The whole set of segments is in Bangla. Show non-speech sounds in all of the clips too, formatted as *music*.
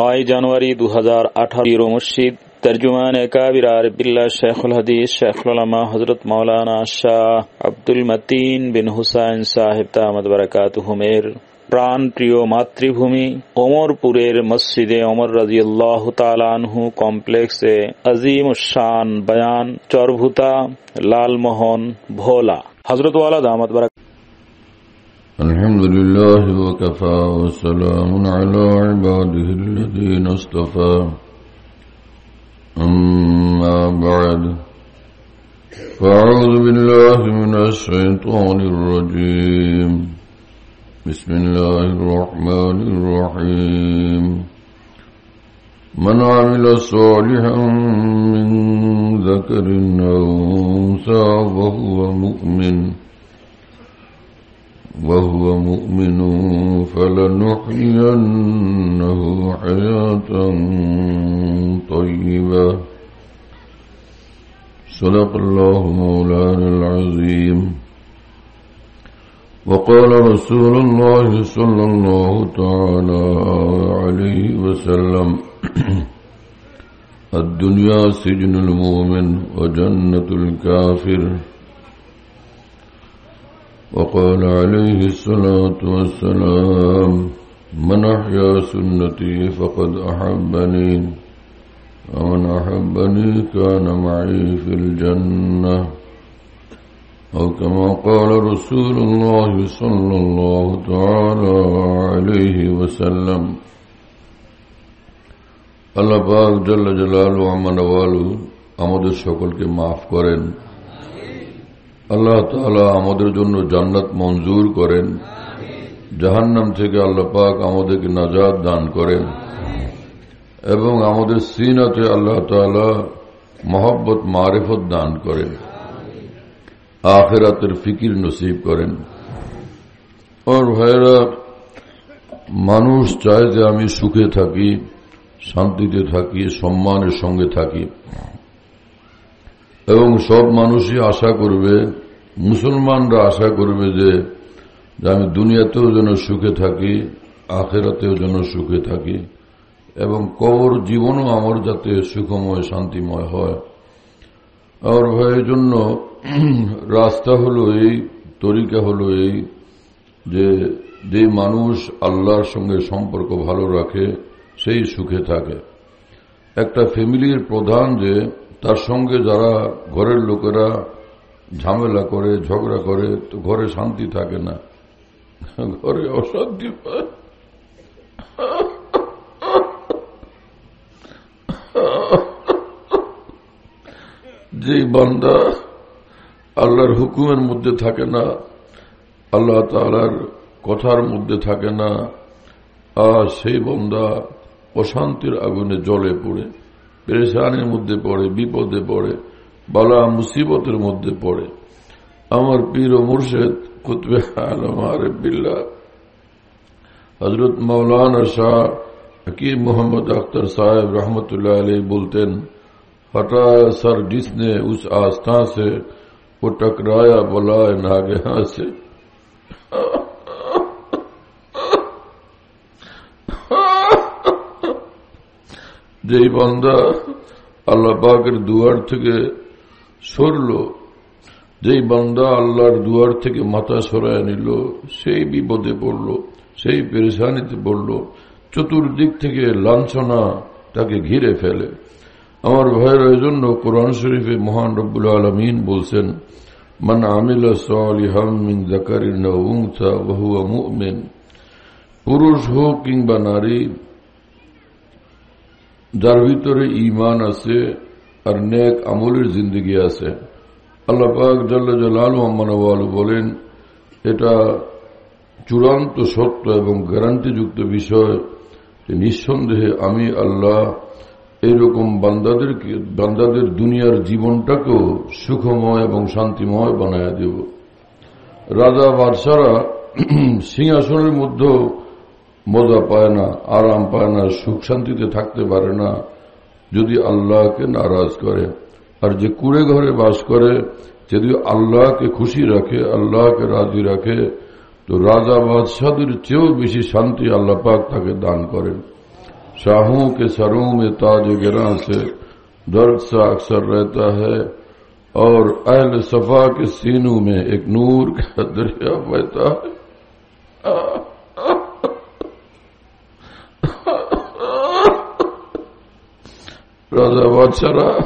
نو جانواری دو ہزار اٹھارہ مشید ترجمان کابر برار اللہ شیخ الحدیث شیخ العلماء حضرت مولانا شاہ عبد المتین بن حسین صاحب تہ برکاتہ میر প্রাণ প্রিয় মাতৃভূমি ওমরপুরের মসজিদে অমর রাজি আল্লাহ তালানহু কমপ্লেক্সে আজিম শান বয়ান চরভুতা লালমোহন ভোলা হজরত ওয়ালা দামত বারাক الحمد لله وكفى وسلام على عباده الذين اصطفى أما بعد فأعوذ بالله من الشيطان الرجيم بسم الله الرحمن الرحيم من عمل صالحا من ذكر أو أنثى وهو مؤمن وهو مؤمن فلنحيينه حياة طيبة صدق الله مولانا العظيم وقال رسول الله صلى الله تعالى عليه وسلم *clears throat* الدنيا سجن المؤمن وجنة الكافر وقال عليه الصلاة والسلام من أحيا سنتي فقد أحبني ومن أحبني كان معي في الجنة أو كما قال رسول الله صلى الله تعالى عليه وسلم আল্লাহ পাক জল্লা জালালু আমানওয়ালু আমাদের সকলকে মাফ করেন আল্লাহ তালা আমাদের জন্য জান্নাত মঞ্জুর করেন জাহান্নাম থেকে আল্লাহ পাক আমাদেরকে নাজাদ দান করেন এবং আমাদের সিনাতে আল্লাহ তালা মহব্বত মারেফত দান করেন আখেরাতের ফিকির নসিব করেন আর ভাইরা মানুষ চায় যে আমি সুখে থাকি শান্তিতে থাকি সম্মানের সঙ্গে থাকি এবং সব মানুষই আশা করবে মুসলমানরা আশা করবে যে আমি দুনিয়াতেও যেন সুখে থাকি আখেরাতেও যেন সুখে থাকি এবং কবর জীবনও আমার যাতে সুখময় শান্তিময় হয় আর ভয়ের জন্য রাস্তা হলো এই তরিকা হলো এই যে যে মানুষ আল্লাহর সঙ্গে সম্পর্ক ভালো রাখে সেই সুখে থাকে একটা ফ্যামিলির প্রধান যে তার সঙ্গে যারা ঘরের লোকেরা ঝামেলা করে ঝগড়া করে তো ঘরে শান্তি থাকে না ঘরে অশান্তি পায় যে বান্দা আল্লাহর হুকুমের মধ্যে থাকে না আল্লাহ তালার কথার মধ্যে থাকে না আর সেই বন্দা অশান্তির আগুনে জলে পড়ে পেরেশানের মধ্যে পড়ে বিপদে পড়ে বালা মুসিবতের মধ্যে পড়ে আমার পীর ও মুর্শেদ কুতবে বিল্লা হজরত মৌলানা শাহ হকিম মোহাম্মদ আখতার সাহেব রহমতুল্লাহ আলী বলতেন हटाया सर जिसने उस आस्था से वो टकराया बलाए नागहा से যেই বান্দা আল্লাহ পাকের দুয়ার থেকে সরল যেই বান্দা আল্লাহর দুয়ার থেকে মাথা সরায় নিল সেই বিপদে পড়ল সেই পেরেশানিতে পড়ল চতুর্দিক থেকে লাঞ্ছনা তাকে ঘিরে ফেলে আমার ভয়ের ওই জন্য কোরআন শরীফে মহান রব্বুল আলমিন বলছেন মান আমিল পুরুষ হোক কিংবা নারী যার ভিতরে ইমান আছে আর নেক আমলের জিন্দগি আছে আল্লাহ পাক জাল্লাল মানাওয়াল বলেন এটা চূড়ান্ত সত্য এবং গ্যারান্টিযুক্ত বিষয় নিঃসন্দেহে আমি আল্লাহ এইরকম বান্দাদেরকে বান্দাদের দুনিয়ার জীবনটাকেও সুখময় এবং শান্তিময় বানায় দেব রাজা বাদশারা *clears throat* সিংহাসনের মধ্যেও মজা পায় না আরাম পায় না সুখ শান্তিতে থাকতে পারে না যদি আল্লাহকে নারাজ করে আর যে কুড়ে ঘরে বাস করে যদি আল্লাহকে খুশি রাখে আল্লাহকে রাজি রাখে তো রাজা বাদশাদের চেয়েও বেশি শান্তি আল্লাহ পাক তাকে দান করেন شاہوں کے سروں میں تاج گران سے درد سا اکثر رہتا ہے اور اہل صفا کے سینوں میں ایک نور کا دریا بہتا ہے راجا بادشاہ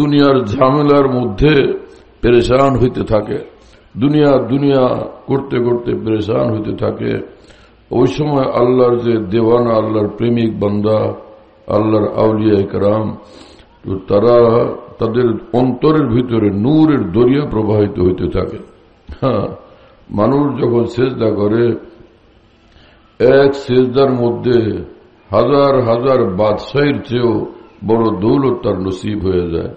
دنیا جھاملار ردھے پریشان ہوتے تھا دنیا دنیا کرتے کرتے پریشان ہوتے تھا کہ ওই সময় আল্লাহর যে দেওয়ানা আল্লাহর প্রেমিক বন্দা আল্লাহর আউলিয়া একরাম তো তারা তাদের অন্তরের ভিতরে নূরের দরিয়া প্রবাহিত হইতে থাকে হ্যাঁ মানুষ যখন সেজদা করে এক সেজদার মধ্যে হাজার হাজার বাদশাহীর চেয়েও বড় দৌলত তার নসিব হয়ে যায়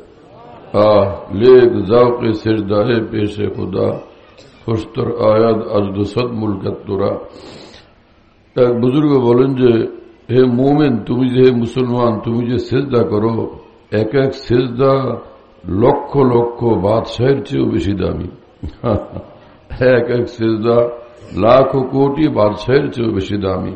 আহ লেক জাওকে সেজদা হে পেশে খোদা খোস্তর আয়াদ আজ মুলকাত মুলকাত্তরা এক বুজুর্গ বলেন যে হে মোমেন তুমি যে মুসলমান তুমি যে সেজদা করো এক এক সেজদা লক্ষ লক্ষ বাদশাহের চেয়েও বেশি দামি এক এক সেজদা লাখ কোটি বাদশাহের চেয়েও বেশি দামি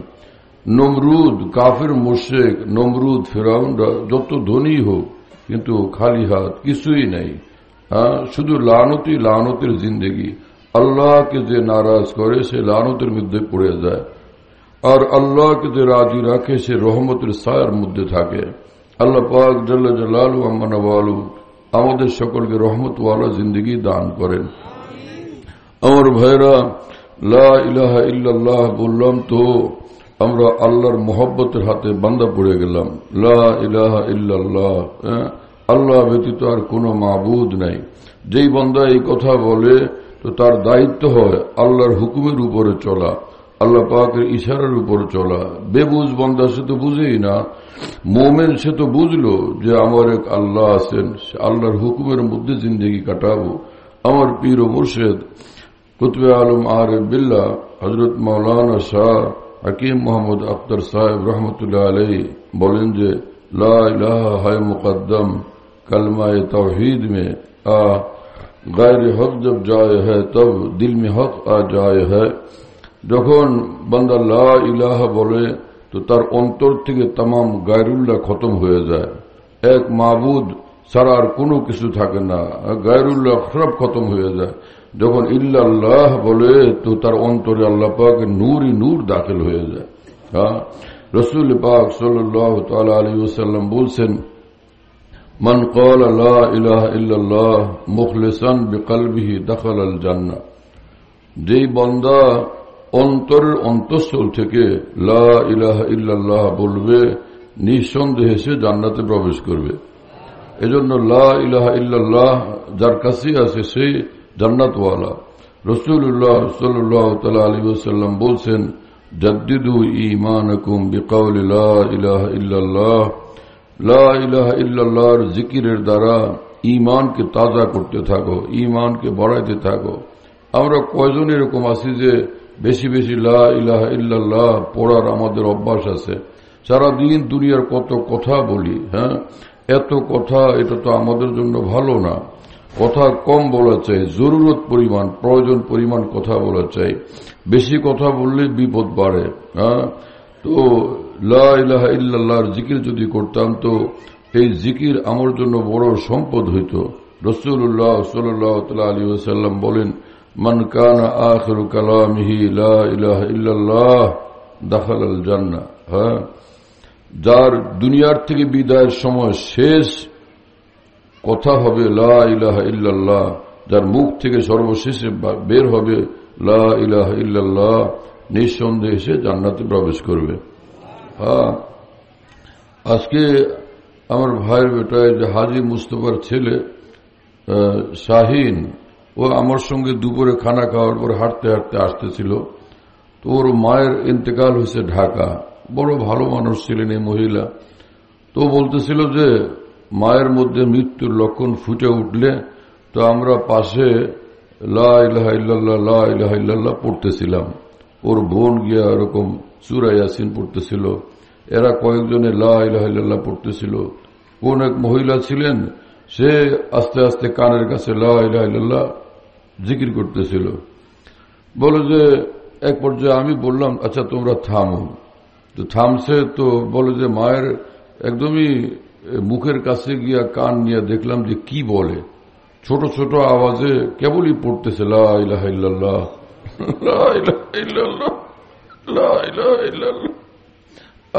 নমরুদ কাফের মোশেক নমরুদ ফেরাউনরা যত ধনী হোক কিন্তু খালি হাত কিছুই নাই হ্যাঁ শুধু লানতি লানতের জিন্দগি আল্লাহকে যে নারাজ করে সে লানতের মধ্যে পড়ে যায় আর আল্লাহকে যে রাজি রাখে সে রহমতের সায়ার মধ্যে থাকে আল্লাহ পাক জালু জালালু আমানু আমাদের সকলকে রহমতওয়ালা জিন্দগি দান করেন আমার ভাইরা লাহ ইল্লাল্লাহ বললাম তো আমরা আল্লাহর মোহব্বতের হাতে বান্দা পড়ে গেলাম লাহ ইল্লাহ হ্যাঁ? আল্লাহ ব্যতীত আর কোনো মাবুদ নাই যেই বন্দা এই কথা বলে তো তার দায়িত্ব হয় আল্লাহর হুকুমের উপরে চলা اللہ پاک اشار اوپر চলা بے بوجھ بندہ سے تو بوجھے ہی نا مومن سے تو بوجھ لو আল্লাহ আছেন আল্লাহর اللہ মধ্যে জিন্দগি کٹا امر پیر و مرشید قطب عالم آر بلّہ حضرت مولانا شاہ حکیم محمد اختر صاحب رحمۃ اللہ علیہ بولن جے لا ہے مقدم کلمہ توحید میں غیر حق جب جائے ہے تب دل میں حق آ جائے ہے যখন বান্দা লা ইলাহা বলে তো তার অন্তর থেকে তাম গায়রুল্লাহ খতম হয়ে যায় এক মাবুদ ছাড়া আর কোনো কিছু থাকে না গায়রুল্লাহ খারাপ খতম হয়ে যায় যখন ইল্লাহ বলে তো তার অন্তরে আল্লাহ পাক নূরই নূর দাখিল হয়ে যায় হ্যাঁ রসুল পাক সাল্লাহ তাল আলী ওসাল্লাম বলছেন من قال لا اله الا الله مخلصا بقلبه دخل الجنه যেই বন্দা অন্তরের অন্তঃস্থল থেকে লাহ ইল্লাল্লাহ বলবে নিঃসন্দেহে সে জান্নাতে প্রবেশ করবে এজন্য লাহ ইহ ইল্লাল্লাহ যার কাছে আছে সেই জান্নাতওয়ালা রসুল্লাহ সাল্লাহ তালা আলী ওসাল্লাম বলছেন জদ্দিদু ইমানকুম বিকাউল ইলাহ ইল্লাল্লাহ লাহ ইলাহা ইল্লাল্লাহর জিকিরের দ্বারা ইমানকে তাজা করতে থাকো ইমানকে বাড়াইতে থাকো আমরা কয়জন এরকম আছি যে বেশি বেশি লাহ ইলাহ ইল্লাল্লাহ পড়ার আমাদের অভ্যাস আছে সারাদিন দুনিয়ার কত কথা বলি হ্যাঁ এত কথা এটা তো আমাদের জন্য ভালো না কথা কম বলা চাই জরুরত পরিমাণ প্রয়োজন পরিমাণ কথা বলা চাই বেশি কথা বললে বিপদ বাড়ে হ্যাঁ তো লাহ ইল্লাহর জিকির যদি করতাম তো এই জিকির আমার জন্য বড় সম্পদ হইত রসুল্লাহ সাল্লাহ তাল আলী ওসাল্লাম বলেন من كان آخر كلامه لا إله إلا الله دخل الجنة হ্যাঁ যার দুনিয়ার থেকে বিদায়ের সময় শেষ কথা হবে লা ইলাহা ইল্লাল্লাহ যার মুখ থেকে সর্বশেষে বের হবে লা ইলাহা ইল্লাল্লাহ নিঃসন্দেহে সে জান্নাতে প্রবেশ করবে হ্যাঁ আজকে আমার ভাইয়ের বেটায় যে হাজি মুস্তফার ছেলে শাহিন ও আমার সঙ্গে দুপুরে খানা খাওয়ার পর হাঁটতে হাঁটতে আসতেছিল তো ওর মায়ের ইন্তেকাল হয়েছে ঢাকা বড় ভালো মানুষ ছিলেন এই মহিলা তো বলতেছিল যে মায়ের মধ্যে মৃত্যুর লক্ষণ ফুটে উঠলে তো আমরা পাশে লাহ পড়তেছিলাম ওর বোন গিয়া ওরকম চুরা ইয়াসিন পড়তেছিল এরা কয়েকজনে লাহ পড়তেছিল কোন এক মহিলা ছিলেন সে আস্তে আস্তে কানের কাছে লাহ জিকির করতেছিল বলে যে এক পর্যায়ে আমি বললাম আচ্ছা তোমরা থামো তো থামছে তো বলো যে মায়ের একদমই মুখের কাছে গিয়া কান নিয়ে দেখলাম যে কি বলে ছোট ছোট আওয়াজে কেবলই পড়তেছে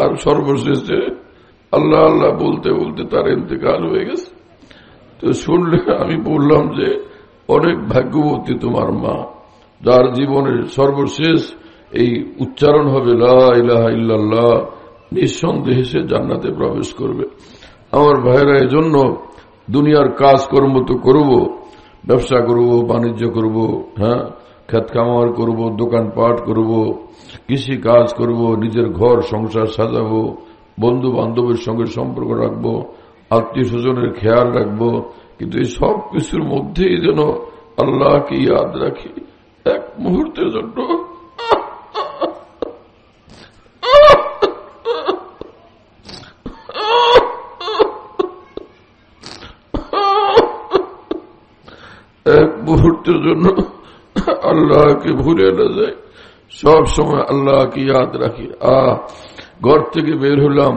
আর সর্বশেষে আল্লাহ আল্লাহ বলতে বলতে তার ইন্তেকাল হয়ে গেছে তো শুনলে আমি বললাম যে অনেক ভাগ্যবতী তোমার মা যার জীবনের সর্বশেষ এই উচ্চারণ হবে লাহ নিঃসন্দেহে সে জান্নাতে প্রবেশ করবে আমার ভাইরা এজন্য দুনিয়ার কাজকর্ম তো করব ব্যবসা করব বাণিজ্য করব হ্যাঁ খেত খামার করবো দোকানপাট করব কৃষি কাজ করব নিজের ঘর সংসার সাজাবো বন্ধু বান্ধবের সঙ্গে সম্পর্ক রাখবো আত্মীয় স্বজনের খেয়াল রাখবো কিন্তু এই সব কিছুর মধ্যেই যেন আল্লাহকে ইয়াদ রাখি এক মুহূর্তের জন্য এক মুহূর্তের জন্য আল্লাহকে ভুলে না যায় সব সময় আল্লাহকে ইয়াদ রাখি আহ ঘর থেকে বের হলাম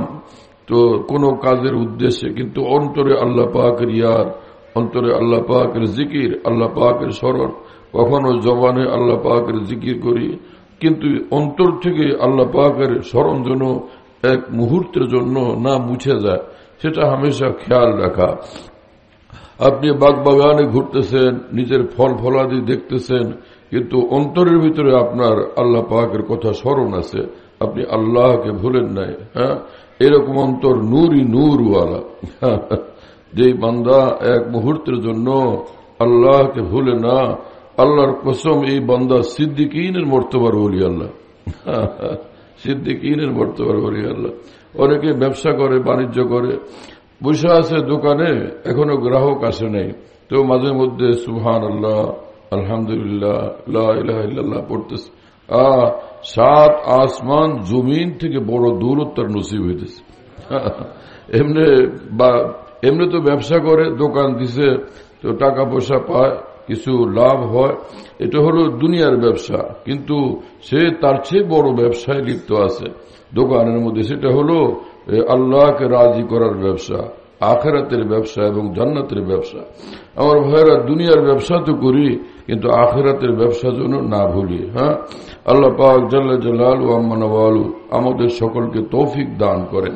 তো কোনো কাজের উদ্দেশ্যে কিন্তু অন্তরে আল্লাহ পাকের ইয়াদ অন্তরে আল্লাহ পাকের জিকির আল্লাহ পাকের স্মরণ কখনো জবানে আল্লাহ পাকের জিকির করি কিন্তু অন্তর থেকে আল্লাহ পাকের স্মরণ যেন এক মুহূর্তের জন্য না মুছে যায় সেটা হামেশা খেয়াল রাখা আপনি বাগানে ঘুরতেছেন নিজের ফল ফলাদি দেখতেছেন কিন্তু অন্তরের ভিতরে আপনার আল্লাহ পাকের কথা স্মরণ আছে আপনি আল্লাহকে ভুলেন নাই হ্যাঁ এরকম অন্তর নূরই নূরওয়ালা যেই বান্দা এক মুহূর্তের জন্য আল্লাহকে ভুলে না আল্লাহর কসম এই বান্দা সিদ্দিকিনের মর্তবার বলি আল্লাহ সিদ্দিকিনের মর্তবার বলি আল্লাহ অনেকে ব্যবসা করে বাণিজ্য করে বসে আছে দোকানে এখনো গ্রাহক আসে নাই তো মাঝে মধ্যে সুহান আল্লাহ আলহামদুলিল্লাহ পড়তেছে আহ সাত আসমান জমিন থেকে বড় দৌলত নসিব হইতেছে এমনি বা এমনি তো ব্যবসা করে দোকান দিছে তো টাকা পয়সা পায় কিছু লাভ হয় এটা হলো দুনিয়ার ব্যবসা কিন্তু সে তার চেয়ে বড় ব্যবসায় লিপ্ত আছে দোকানের মধ্যে সেটা হলো আল্লাহকে রাজি করার ব্যবসা আখেরাতের ব্যবসা এবং জান্নাতের ব্যবসা আমার ভাইয়েরা দুনিয়ার ব্যবসা তো করি কিন্তু আখেরাতের ব্যবসা জন্য না ভুলি হ্যাঁ আল্লাহ পাক জাল্লা জাল আলু আম্মানু আমাদের সকলকে তৌফিক দান করেন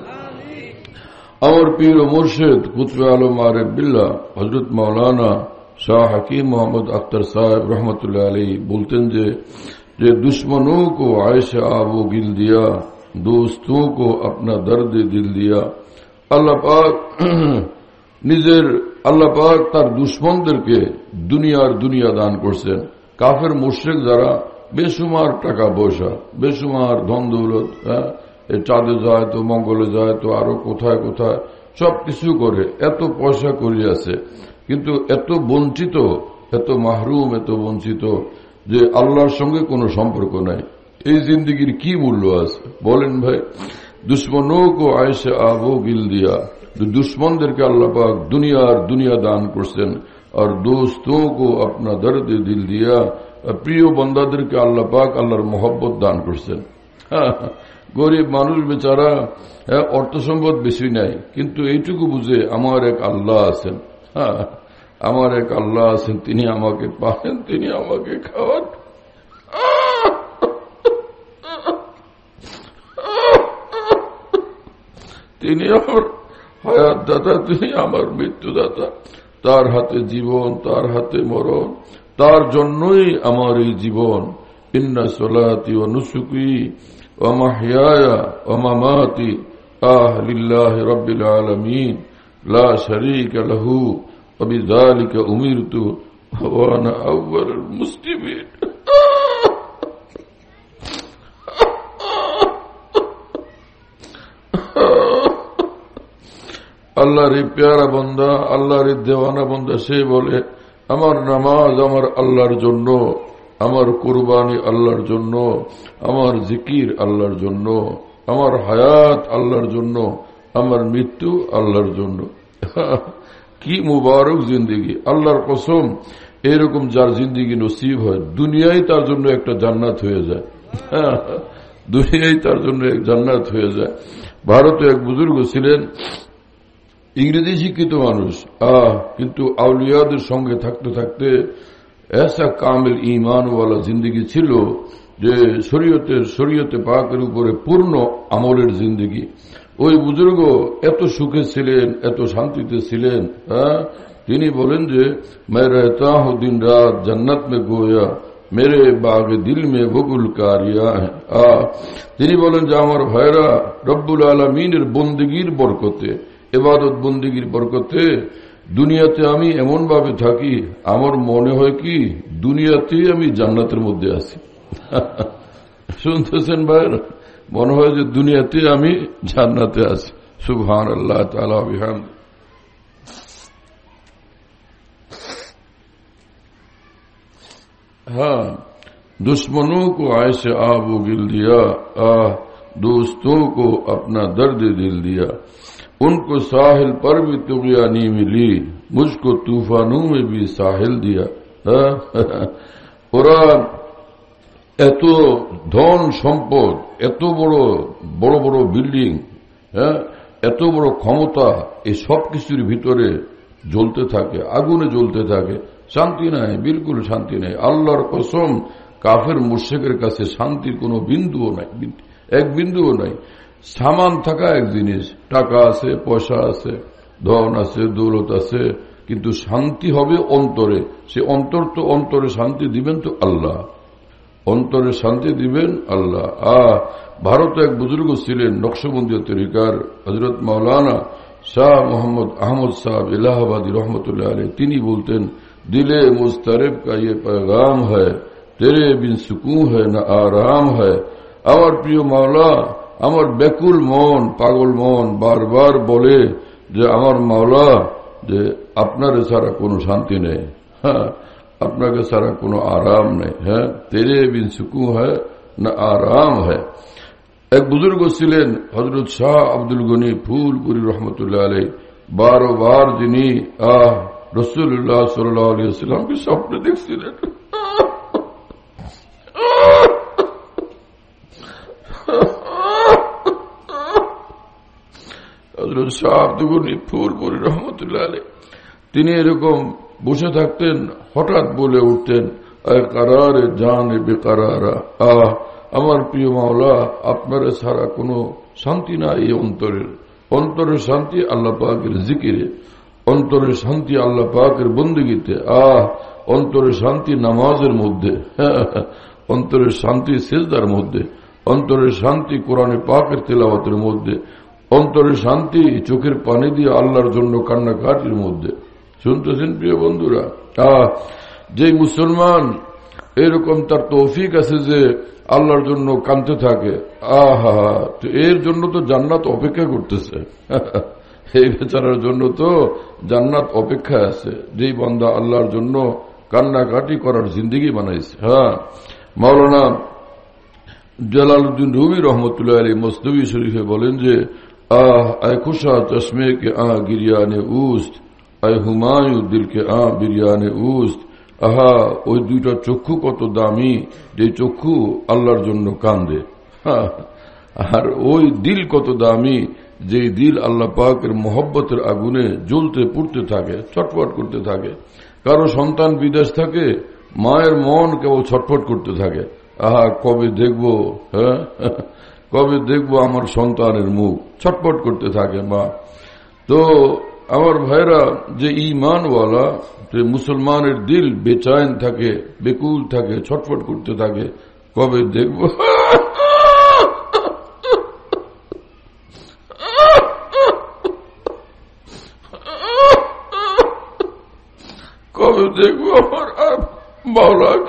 اور پیر و مرشید کتو علوم اللہ حضرت مولانا شاہ حکیم محمد اختر صاحب رحمت اللہ علیہ بولتے ہیں دوستوں کو اپنا درد دل دیا اللہ پاک *clears throat* نظر اللہ پاک تر دشمن در کے دنیا اور دنیا دان کرتے کافر مشرق ذرا بے شمار ٹکا بوشا بے شمار دھون دولت ہے ہاں۔ চাঁদে যায় তো মঙ্গলে যায় তো আরো কোথায় কোথায় সব কিছু করে এত পয়সা করিয়াছে কিন্তু এত বঞ্চিত এত মাহরুম এত বঞ্চিত যে আল্লাহর সঙ্গে কোনো সম্পর্ক নাই এই জিন্দিগির কি মূল্য আছে বলেন ভাই দুশ্মন ও আয়সে আবো গিল দিয়া দুশ্মনদেরকে আল্লাপাক দুনিয়ার দুনিয়া দান করছেন আর দোস্ত কো আপনা দর্দ দিল দিয়া প্রিয় বন্দাদেরকে আল্লাপাক আল্লাহর মোহব্বত দান করছেন *laughs* গরিব মানুষ বেচারা অর্থ সম্পদ বেশি নাই কিন্তু এইটুকু বুঝে আমার এক আল্লাহ আছেন হ্যাঁ আমার এক আল্লাহ আছেন তিনি আমাকে পাহেন তিনি আমাকে খাওয়ান তিনি আমার হায়াত দাতা তিনি আমার মৃত্যুদাতা তার হাতে জীবন তার হাতে মরণ তার জন্যই আমার এই জীবন ইন্না সলাতি অনুসুকি ومحياي ومماتي آه لله رب العالمين لا شريك له وبذلك أمرت وأنا أول المسلمين আল্লাহর পেয়ারা বন্ধা আল্লাহর দেওয়ানা বন্ধা সে বলে আমার নামাজ আমার আল্লাহর জন্য আমার কোরবানি আল্লাহর জন্য আমার জিকির আল্লাহর জন্য আমার হায়াত আল্লাহর জন্য আমার মৃত্যু আল্লাহর জন্য *laughs* কি মুবারক জিন্দিগি আল্লাহর কসম এরকম যার জিন্দিগি নসিব হয় দুনিয়ায় তার জন্য একটা জান্নাত হয়ে যায় *laughs* দুনিয়ায় তার জন্য এক জান্নাত হয়ে যায় ভারতে এক বুজুর্গ ছিলেন ইংরেজি শিক্ষিত মানুষ আহ কিন্তু আউলিয়াদের সঙ্গে থাকতে থাকতে এসা কামিল ইমান वाला जिंदगी ছিল যে শরীয়তে শরীয়তে পাকের উপরে পূর্ণ আমলের জিন্দগি ওই বুজুর্গ এত সুখে ছিলেন এত শান্তিতে ছিলেন হ্যাঁ তিনি বলেন যে मैं रहता দিন রাত জন্নত মে গোয়া মেরে বাগ দিল মে বগুল কারিয়া তিনি বলেন যে আমার ভাইরা রব্বুল আলমিনের বন্দিগির বরকতে এবাদত বন্দিগির বরকতে দুনিয়াতে আমি এমনভাবে থাকি আমার মনে হয় কি দুনিয়াতেই আমি জান্নাতের মধ্যে আছি *laughs* শুনতেছেন ভাইরা মনে হয় যে দুনিয়াতে আমি জান্নাতে আছি সুবহান আল্লাহ তালাহাম হ্যাঁ दुश्मनों को आयश आब गिल दिया आह दोस्तों को अपना दर्द दिल दिया ان کو उनको साहिल पर भी ملی مجھ کو طوفانوں میں بھی ساحل دیا ওরা এত ধন সম্পদ এত বড় বড় বড় বিল্ডিং এত বড় ক্ষমতা এই সব কিছুর ভিতরে জ্বলতে থাকে আগুনে জ্বলতে থাকে শান্তি নাই বিলকুল শান্তি নাই আল্লাহর কসম কাফের মুর্শেকের কাছে শান্তির কোনো বিন্দুও নাই এক বিন্দুও নাই সামান থাকা এক জিনিস টাকা আছে পয়সা আছে ধন আছে দৌলত আছে কিন্তু শান্তি হবে অন্তরে সে অন্তর তো অন্তরে শান্তি দিবেন তো আল্লাহ অন্তরে শান্তি দিবেন আল্লাহ আহ ভারতে এক বুজুর্গ ছিলেন নকশবন্দীয় তরিকার হজরত মাওলানা শাহ মোহাম্মদ আহমদ সাহাব এলাহাবাদী রহমতুল্লাহ আলী তিনি বলতেন দিলে মুস্তারেব কা ইয়ে পেগাম হে तेरे বিন सुकून হ্যাঁ ना आराम है আমার প্রিয় মাওলা আমার বেকুল মন পাগল মন বারবার বলে যে আমার মাওলা যে আপনার ছাড়া কোনো শান্তি নেই হ্যাঁ আপনাকে ছাড়া কোনো আরাম নেই হ্যাঁ তেরে বিন সুকু হ্যাঁ না আরাম হ্যাঁ এক বুজুর্গ ছিলেন হজরত শাহ আব্দুল গনি ফুলপুরি রহমতুল্লাহ আলী বারো বার যিনি আহ রসুল্লাহ সাল্লাহ আলিয়া সাল্লামকে স্বপ্নে দেখছিলেন হজরত ফুরপুরি রহমতুল্লাহ আলী তিনি এরকম বসে থাকতেন হঠাৎ বলে উঠতেন আমার প্রিয় মাওলা আপনার ছাড়া কোন শান্তি না এই অন্তরের অন্তরের শান্তি আল্লাহ পাকের জিকিরে অন্তরের শান্তি আল্লাহ পাকের বন্দীগীতে আহ অন্তরের শান্তি নামাজের মধ্যে *laughs* অন্তরের শান্তি সেজদার মধ্যে অন্তরের শান্তি কোরআনে পাকের তেলাবাতের মধ্যে অন্তরে শান্তি চোখের পানি দিয়ে আল্লাহর জন্য কান্নাকাটির মধ্যে শুনতেছেন প্রিয় বন্ধুরা যে মুসলমান এরকম তার তৌফিক আছে যে আল্লাহর জন্য কানতে থাকে আহা তো এর জন্য তো জান্নাত অপেক্ষা করতেছে *laughs* এই বেচারার জন্য তো জান্নাত অপেক্ষা আছে যেই বন্দা আল্লাহর জন্য কান্নাকাটি করার জিন্দিগি বানাইছে হ্যাঁ মাওলানা জালালউদ্দিন রুবি রহমতুল্লাহ আলী মস্তবী শরীফে বলেন যে آه اي خوشا چشمے کے آ گریان اوست اے হুমায়ু দিল কে আ বিরিয়ান اوست আহা ওই দুইটা চক্ষু কত দামি যে চক্ষু আল্লাহর জন্য কান্দে আর ওই দিল কত দামি যে দিল আল্লাহ পাকের মোহব্বতের আগুনে জ্বলতে পুড়তে থাকে ছটফট করতে থাকে কারো সন্তান বিদেশ থাকে মায়ের মন কেবল ছটফট করতে থাকে আহা কবে দেখব হ্যাঁ কবে দেখব আমার সন্তানের মুখ ছটপট করতে থাকে মা তো আমার ভাইরা যে ইমানওয়ালা যে মুসলমানের দিল বেচায়ন থাকে বেকুল থাকে ছটফট করতে থাকে কবে দেখব কবে দেখব আমার আর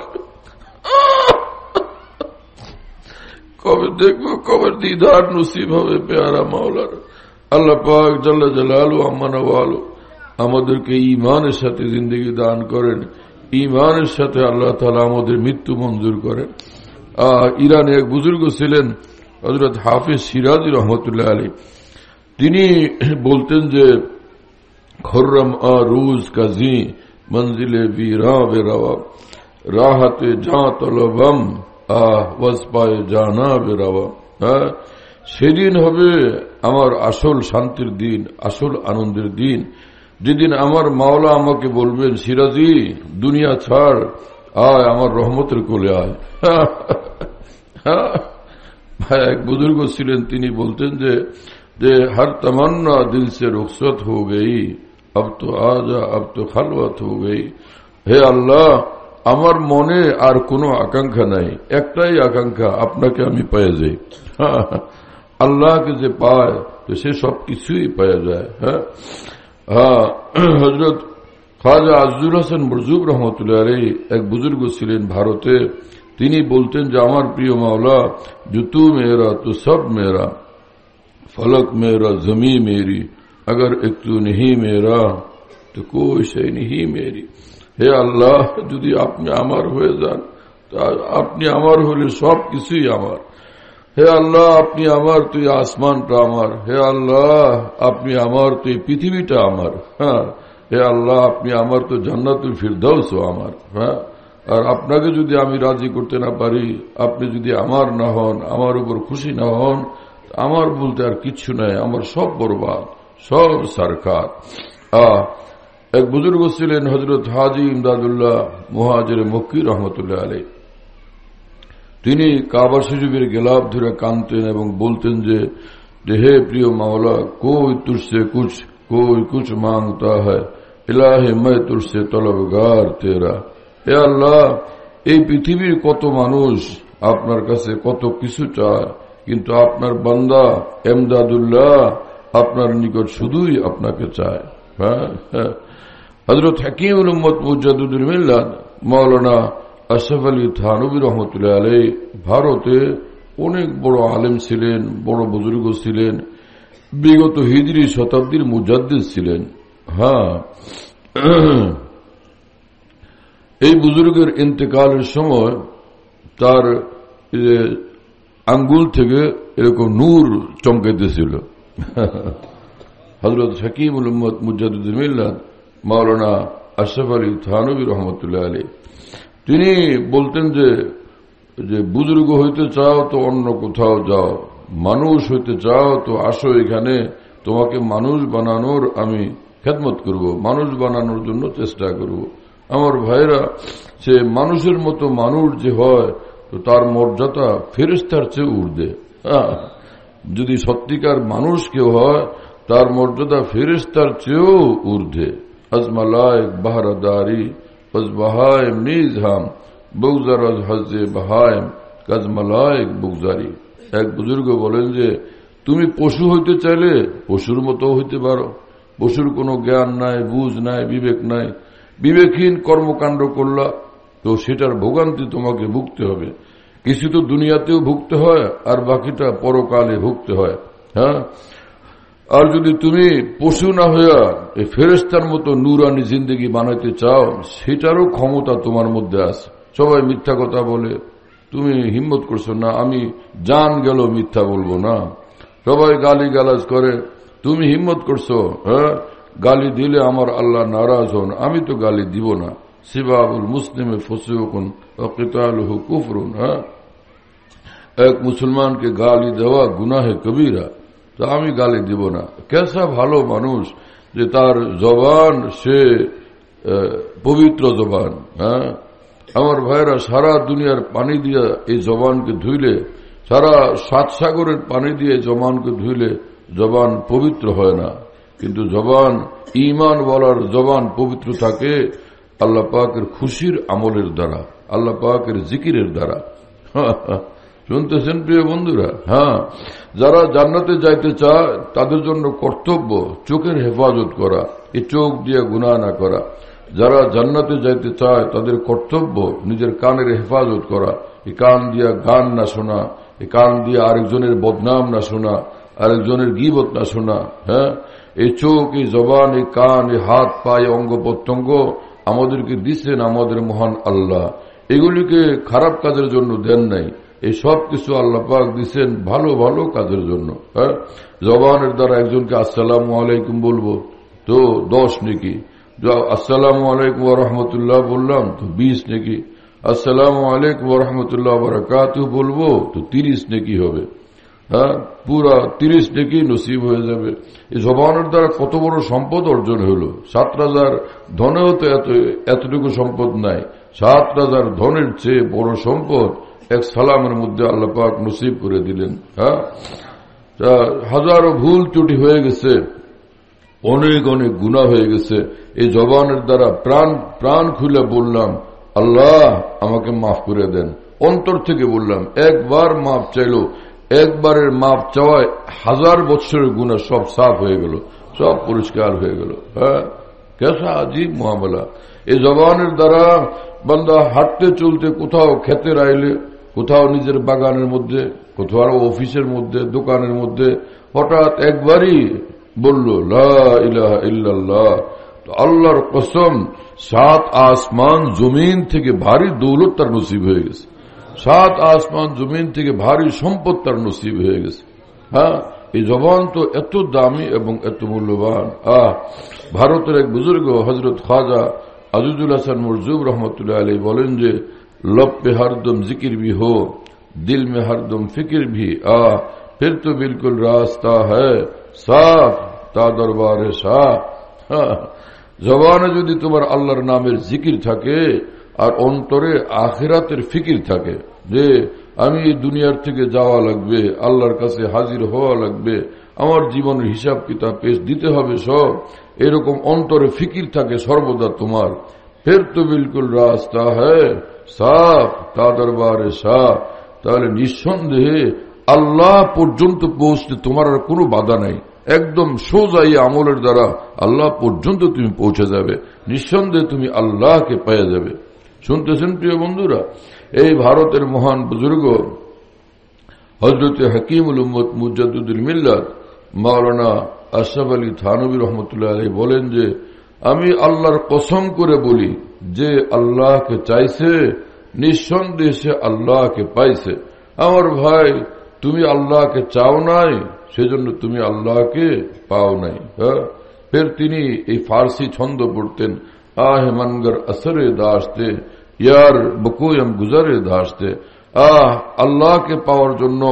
কবে দেখবো কবে দিদার নসিব হবে পেয়ারা মাওলার আল্লাহ পাক জাল্লা জালালু আমানা আমাদেরকে ইমানের সাথে জিন্দগি দান করেন ইমানের সাথে আল্লাহ তালা আমাদের মৃত্যু মঞ্জুর করেন ইরানে এক বুজুর্গ ছিলেন হজরত হাফিজ সিরাজ রহমতুল্লাহ আলী তিনি বলতেন যে খরম আ রুজ কাজী মঞ্জিলে বি রাওয়া রাহাতে যা তলবম হ্যাঁ? সেদিন হবে আমার আসল শান্তির দিন আসল আনন্দের দিন যেদিন আমার মাওলা আমাকে বলবেন সিরাজি দুনিয়া ছাড় আয় আমার রহমতের কোলে আয় ভাই হ্যাঁ? এক বুজুর্গ ছিলেন তিনি বলতেন যে যে হর তমান্না দিল সে রুখসত হো গই আব তো আজা আব তো খালওয়াত হো গই হে আল্লাহ আমার মনে আর কোনো আকাঙ্ক্ষা নাই একটাই আকাঙ্ক্ষা আপনাকে আমি পাই যাই *laughs* আল্লাহকে যে পায় তো সে সব কিছুই পাওয়া যায় হ্যাঁ হ্যাঁ *clears throat* হজরত খাজা আজুর হাসান মরজুব রহমতুল্লাহ এক বুজুর্গ ছিলেন ভারতে তিনি বলতেন যে আমার প্রিয় মাওলা জুতু মেয়েরা তো সব মেয়েরা ফলক মেয়েরা জমি মেরি আগর একটু নেহি মেয়েরা তো तो সেই নেহি नहीं হে আল্লাহ যদি আপনি আমার হয়ে যান আপনি আমার হলে সব কিছুই আমার হে আল্লাহ আপনি আমার তুই আসমানটা আমার হে আল্লাহ আপনি আমার তুই পৃথিবীটা আমার হ্যাঁ হে আল্লাহ আপনি আমার তো জান্নাতুল ফিরদাউস আমার হ্যাঁ আর আপনাকে যদি আমি রাজি করতে না পারি আপনি যদি আমার না হন আমার উপর খুশি না হন আমার বলতে আর কিচ্ছু নাই আমার সব বরবাদ সব সরকার আহ এক বুজুর্গ ছিলেন হজরত হাজি ইমদাদুল্লাহ মুহাজির মক্কি রহমতুল্লাহ আলী তিনি কাবার সুজুবের গেলাপ ধরে কানতেন এবং বলতেন যে হে প্রিয় মাওলা কই তুরসে কুছ কই কুছ মাংতা হয় এলাহে ময় তুরসে তলবগার তেরা এ আল্লাহ এই পৃথিবীর কত মানুষ আপনার কাছে কত কিছু চায় কিন্তু আপনার বান্দা এমদাদুল্লাহ আপনার নিকট শুধুই আপনাকে চায় হ্যাঁ হ্যাঁ হজরত হাকিমুল উম্মদ মুজাদুদ্দুর মিল্লাদ মৌলানা আসফ আলী থানবী রহমতুল্লাহ আলাই ভারতে অনেক বড় আলেম ছিলেন বড় বুজুর্গ ছিলেন বিগত হিজড়ি শতাব্দীর মুজাদ্দিদ ছিলেন হ্যাঁ এই বুজুর্গের ইন্তেকালের সময় তার আঙ্গুল থেকে এরকম নূর চমকাইতেছিল হজরত হাকিম উম্মদ মুজাদুদ্দিন মিল্লাদ মাওলানা আশরাফ আলী থানবী রহমতুল্লাহ আলী তিনি বলতেন যে যে বুজুর্গ হইতে চাও তো অন্য কোথাও যাও মানুষ হইতে চাও তো আসো এখানে তোমাকে মানুষ বানানোর আমি খেদমত করব মানুষ বানানোর জন্য চেষ্টা করব আমার ভাইরা সে মানুষের মতো মানুষ যে হয় তো তার মর্যাদা ফেরিস্তার চেয়ে উঠবে হ্যাঁ, যদি সত্যিকার মানুষ কেউ হয় তার মর্যাদা ফেরিস্তার চেয়েও ঊর্ধ্বে از ملائک بهرداری از بهایم نیز هم بگذر از حز بهایم از ملائک بگذاری এক বুজুর্গ বলেন যে তুমি পশু হইতে চাইলে পশুর মতো হইতে পারো পশুর কোনো জ্ঞান নাই বুঝ নাই বিবেক নাই বিবেকহীন কর্মকাণ্ড করলা তো সেটার ভোগান্তি তোমাকে ভুগতে হবে কিছু তো দুনিয়াতেও ভুগতে হয় আর বাকিটা পরকালে ভুগতে হয় হ্যাঁ আর যদি তুমি পশু না হইয়া এই ফেরেস্তার মতো নুরানি জিন্দগি বানাইতে চাও সেটারও ক্ষমতা তোমার মধ্যে আছে সবাই মিথ্যা কথা বলে তুমি হিম্মত করছো না আমি জান গেল মিথ্যা বলবো না সবাই গালি গালাজ করে তুমি হিম্মত করছো হ্যাঁ গালি দিলে আমার আল্লাহ নারাজ হন আমি তো গালি দিব না সিবাবুল মুসলিমে ফসে হকুন অকিতাল হুকুফরুন হ্যাঁ এক মুসলমানকে গালি দেওয়া গুনাহে কবিরা তা আমি গালি দিব না কেসা ভালো মানুষ যে তার জবান সে পবিত্র জবান হ্যাঁ আমার ভাইরা সারা দুনিয়ার পানি দিয়ে এই জবানকে ধুইলে সারা সাত সাগরের পানি দিয়ে জবানকে ধুইলে জবান পবিত্র হয় না কিন্তু জবান ইমান বলার জবান পবিত্র থাকে আল্লাহ পাকের খুশির আমলের দ্বারা আল্লাহ পাকের জিকিরের দ্বারা *laughs* শুনতেছেন প্রিয় বন্ধুরা হ্যাঁ যারা জান্নাতে যাইতে চায় তাদের জন্য কর্তব্য চোখের হেফাজত করা এই চোখ দিয়ে গুণা না করা যারা জান্নাতে যাইতে চায় তাদের কর্তব্য নিজের কানের হেফাজত করা এই কান দিয়া গান না শোনা এ কান দিয়া আরেকজনের বদনাম না শোনা আরেকজনের গিবত না শোনা হ্যাঁ এই চোখ এই জবান এই কান এই হাত পা অঙ্গ প্রত্যঙ্গ আমাদেরকে দিচ্ছেন আমাদের মহান আল্লাহ এগুলিকে খারাপ কাজের জন্য দেন নাই এই সব কিছু আল্লাপাক দিচ্ছেন ভালো ভালো কাজের জন্য হ্যাঁ জবানের দ্বারা একজনকে আসসালাম আলাইকুম বলবো তো দশ নাকি আসসালাম আলাইকুম রহমতুল্লাহ বললাম তো বিশ নাকি আসসালাম আলাইকুম রহমতুল্লাহ বরকাত বলবো তো তিরিশ নাকি হবে হ্যাঁ পুরা তিরিশ নাকি নসিব হয়ে যাবে এই জবানের দ্বারা কত বড় সম্পদ অর্জন হল সাত রাজার ধনেও তো এত এতটুকু সম্পদ নাই সাত রাজার ধনের চেয়ে বড় সম্পদ এক সালামের মধ্যে আল্লাহ পাক নসিব করে দিলেন হ্যাঁ হাজারো ভুল ত্রুটি হয়ে গেছে অনেক অনেক গুণা হয়ে গেছে এই জবানের দ্বারা প্রাণ প্রাণ খুলে বললাম আল্লাহ আমাকে মাফ করে দেন অন্তর থেকে বললাম একবার মাপ চাইল একবারের মাপ চাওয়ায় হাজার বছরের গুণা সব সাফ হয়ে গেল সব পরিষ্কার হয়ে গেল হ্যাঁ কেসা আজীব মহামেলা এই জবানের দ্বারা বান্দা হাঁটতে চলতে কোথাও খেতে রাইলে কোথাও নিজের বাগানের মধ্যে কোথাও অফিসের মধ্যে দোকানের মধ্যে হঠাৎ একবারই বলল ইল্লাল্লাহ তো আল্লাহর কসম সাত আসমান জমিন থেকে ভারী দৌলত তার নসিব হয়ে গেছে সাত আসমান জমিন থেকে ভারী সম্পদ তার নসিব হয়ে গেছে হ্যাঁ এই জবান তো এত দামি এবং এত মূল্যবান আহ ভারতের এক বুজুর্গ হজরত খাজা আজিজুল হাসান মরজুব রহমতুল্লাহ আলী বলেন যে लब পে হরদম জিকির ভি হো দিল মে হরদম ফিকির ভি आ फिर तो बिल्कुल रास्ता তা साफ ता दरबार জবানে যদি তোমার আল্লাহর নামের জিকির থাকে আর অন্তরে আখেরাতের ফিকির থাকে যে আমি দুনিয়ার থেকে যাওয়া লাগবে আল্লাহর কাছে হাজির হওয়া লাগবে আমার জীবনের হিসাব কিতাব পেশ দিতে হবে সব এরকম অন্তরে ফিকির থাকে সর্বদা তোমার ফের তো বিলকুল রাস্তা হ্যাঁ সব তা দরবারে সব তাহলে নিঃসন্দেহে আল্লাহ পর্যন্ত পৌঁছতে তোমার আর কোনো বাধা নাই একদম সোজা এই আমলের দ্বারা আল্লাহ পর্যন্ত তুমি পৌঁছে যাবে নিঃসন্দেহে তুমি আল্লাহকে পেয়ে যাবে শুনতেছেন প্রিয় বন্ধুরা এই ভারতের মহান বুজুর্গ হজরত হাকিমুল উম্মদ মুজাদুদ্দিন মিল্লাত মাওলানা আশাফ আলী থানবী রহমতুল্লাহ বলেন যে আমি আল্লাহর কসম করে বলি যে আল্লাহকে চাইছে নিঃসন্দেহে সে আল্লাহকে পাইছে আমার ভাই তুমি আল্লাহকে চাও নাই সেজন্য তুমি আল্লাহকে পাও নাই হ্যাঁ ফের তিনি এই ফার্সি ছন্দ পড়তেন আহ মানগর আসরে দাসতে ইয়ার বকুয়ম গুজারে দাসতে আহ আল্লাহকে পাওয়ার জন্য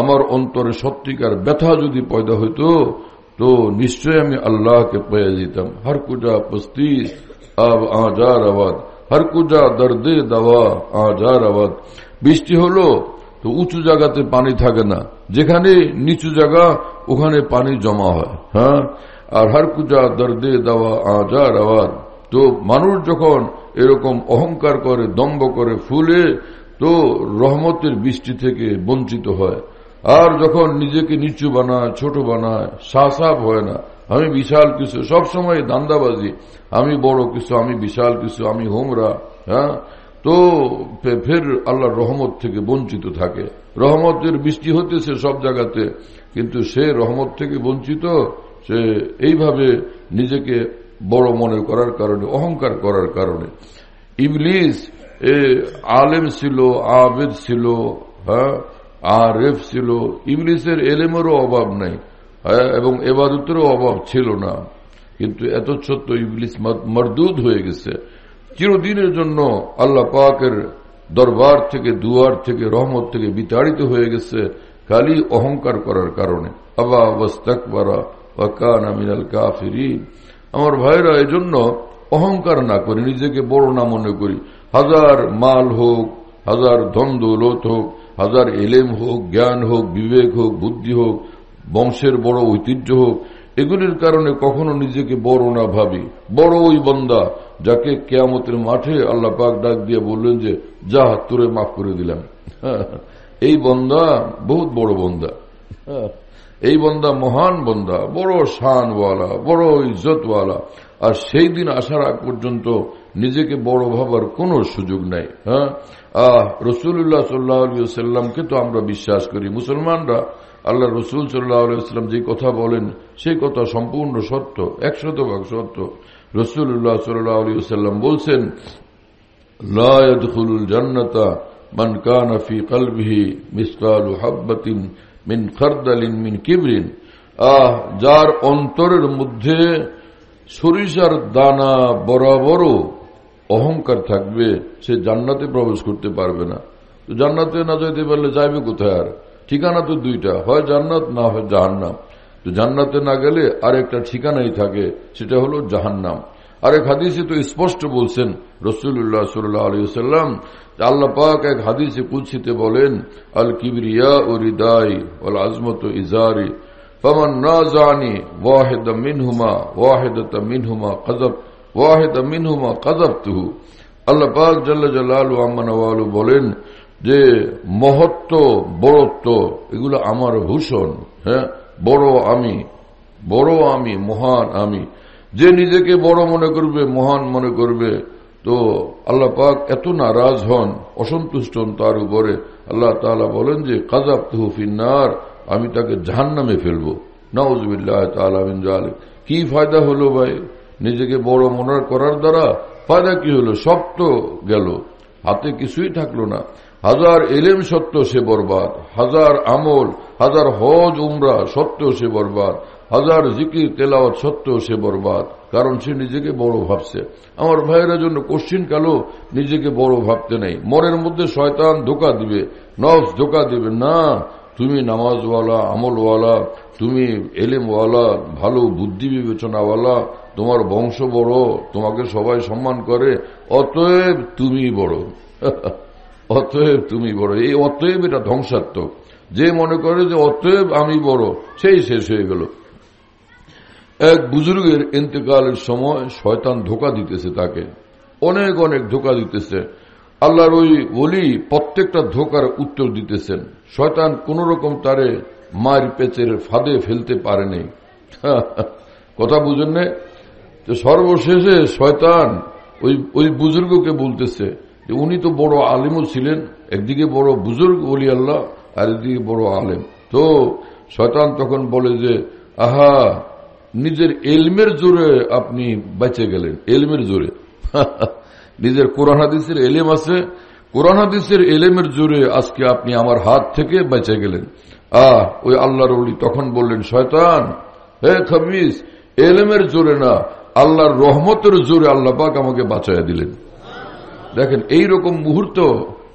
আমার অন্তরে সত্যিকার ব্যথা যদি পয়দা হইতো তো নিশ্চয় আমি আল্লাহকে পেয়ে पयजितम হর কুজা পস্তি अब আজা রওয়াত হর কুজা দর্দে দাওয়া আজার রওয়াত বৃষ্টি হলো তো উঁচু জায়গাতে পানি থাকে না যেখানে নিচু জায়গা ওখানে পানি জমা হয় হ্যাঁ আর হর কুজা দর্দে দাওয়া আজার রওয়াত তো মানুষ যখন এরকম অহংকার করে দম্ব করে ফুলে তো রহমতের বৃষ্টি থেকে বঞ্চিত হয় আর যখন নিজেকে নিচু বানায় ছোট বানায় সাফ হয় না আমি বিশাল কিছু সব সময় দান্দাবাজি আমি বড় কিছু আমি বিশাল কিছু আমি হোমরা হ্যাঁ তো ফের আল্লাহ রহমত থেকে বঞ্চিত থাকে রহমতের বৃষ্টি হতেছে সব জায়গাতে কিন্তু সে রহমত থেকে বঞ্চিত সে এইভাবে নিজেকে বড় মনে করার কারণে অহংকার করার কারণে ইংলিশ এ আলেম ছিল আবেদ ছিল হ্যাঁ আর এফ ছিল ইংলিশের এলেমেরও অভাব নাই হ্যাঁ, এবং এবারতেরও অভাব ছিল না কিন্তু এত ছোট্ট ইংলিশ মরদুদ হয়ে গেছে চিরদিনের জন্য আল্লাহ পাকের দরবার থেকে দুয়ার থেকে রহমত থেকে বিতাড়িত হয়ে গেছে খালি অহংকার করার কারণে আমার ভাইরা এজন্য অহংকার না করি নিজেকে বড় না মনে করি হাজার মাল হোক হাজার ধন দৌলত হোক হাজার এলেম হোক জ্ঞান হোক বিবেক হোক বুদ্ধি হোক বংশের বড় ঐতিহ্য হোক এগুলির কারণে কখনো নিজেকে বড় না ভাবি বড় ওই বন্দা যাকে কেয়ামতের মাঠে আল্লাহ পাক ডাক দিয়ে বললেন যে যা তোরে মাফ করে দিলাম *laughs* এই বন্দা বহুত বড় বন্দা *laughs* এই বন্দা মহান বন্দা বড় শানওয়ালা বড় ইজ্জতওয়ালা আর সেই দিন আসার আগ পর্যন্ত নিজেকে বড় ভাবার কোনো সুযোগ নাই হ্যাঁ আহ রসুল্লাহ সাল্লাহামকে তো আমরা বিশ্বাস করি মুসলমানরা আল্লাহ রসুল সাল্লাহাম যে কথা বলেন সেই কথা সম্পূর্ণ সত্য একশত ভাগ সত্য রসুল্লাহ সাল্লাহ আলী সাল্লাম বলছেন জান্নাতা মান কানাফি কলবিহি মিসকাল হাব্বাতিন মিন খরদালিন মিন কিবরিন আহ যার অন্তরের মধ্যে সরিষার দানা বরাবরও অহংকার থাকবে সে জান্নাতে প্রবেশ করতে পারবে না তো জান্নাতে না যাইতে পারলে যাইবে কোথায় আর ঠিকানা তো দুইটা হয় জান্নাত না হয় জাহান্নাম তো জান্নাতে না গেলে আর একটা ঠিকানাই থাকে সেটা হলো জাহান্নাম আর এক হাদিসে তো স্পষ্ট বলছেন রসুল্লাহ সাল্লাহ আলী সাল্লাম আল্লাহ এক হাদিসে কুৎসিতে বলেন আল কিবরিয়া ও হৃদাই অল আজমত ইজারি ফমন না জানি ওয়াহেদ মিনহুমা ওয়াহেদ মিনহুমা কজব ওয়াহেদ মিনহুমা কাদাব আল্লাহ পাক জাল্লাহু আমানওয়ালু বলেন যে মহত্ব বড়ত্ব এগুলো আমার ভূষণ হ্যাঁ বড় আমি বড় আমি মহান আমি যে নিজেকে বড় মনে করবে মহান মনে করবে তো আল্লাহ পাক এত নারাজ হন অসন্তুষ্ট হন তার উপরে আল্লাহ তালা বলেন যে কাজাব তুহফিনার আমি তাকে জাহান্নামে ফেলবো নওয়াজ তালা কি ফায়দা হলো ভাই নিজেকে বড় মনে করার দ্বারা ফায়দা কি হলো সব তো গেল হাতে কিছুই থাকলো না হাজার এলেম সত্য সে বরবাদ হাজার আমল হাজার হজ উমরা সত্য সে বরবাদ হাজার জিকির তেলাওয়াত সত্য সে বরবাদ কারণ সে নিজেকে বড় ভাবছে আমার ভাইয়েরা জন্য কশ্চিন কালো নিজেকে বড় ভাবতে নেই মনের মধ্যে শয়তান ধোকা দিবে নফ ধোকা দিবে না তুমি নামাজওয়ালা আমলওয়ালা তুমি এলেমওয়ালা ভালো বুদ্ধি বিবেচনাওয়ালা তোমার বংশ বড় তোমাকে সবাই সম্মান করে অতএব তুমি বড় *laughs* অতএব তুমি বড় এই অতএব এটা ধ্বংসাত্মক যে মনে করে যে অতএব আমি বড় সেই শেষ হয়ে গেল এক বুজুর্গের ইন্তেকালের সময় শয়তান ধোকা দিতেছে তাকে অনেক অনেক ধোকা দিতেছে আল্লাহর ওই বলি প্রত্যেকটা ধোকার উত্তর দিতেছেন শয়তান কোন রকম তারে মায়ের পেচের ফাঁদে ফেলতে পারেনি *laughs* কথা বুঝেন না তো সর্বশেষে শয়তান ওই ওই বুজুর্গকে বলতেছে যে উনি তো বড় আলিমও ছিলেন একদিকে বড় বুজুর্গ অলি আল্লাহ আর একদিকে বড় আলেম তো শয়তান তখন বলে যে আহা নিজের এলমের জোরে আপনি বেঁচে গেলেন এলমের জোরে *laughs* নিজের কোরআন হাদিসের এলেম আছে কোরআন হাদিসের এলেমের জোরে আজকে আপনি আমার হাত থেকে বেঁচে গেলেন আহ ওই আল্লাহর অলি তখন বললেন শয়তান হে খাবিস এলেমের জোরে না আল্লাহর রহমতের জোরে আল্লাপাক আমাকে বাঁচাইয়া দিলেন দেখেন এই রকম মুহূর্ত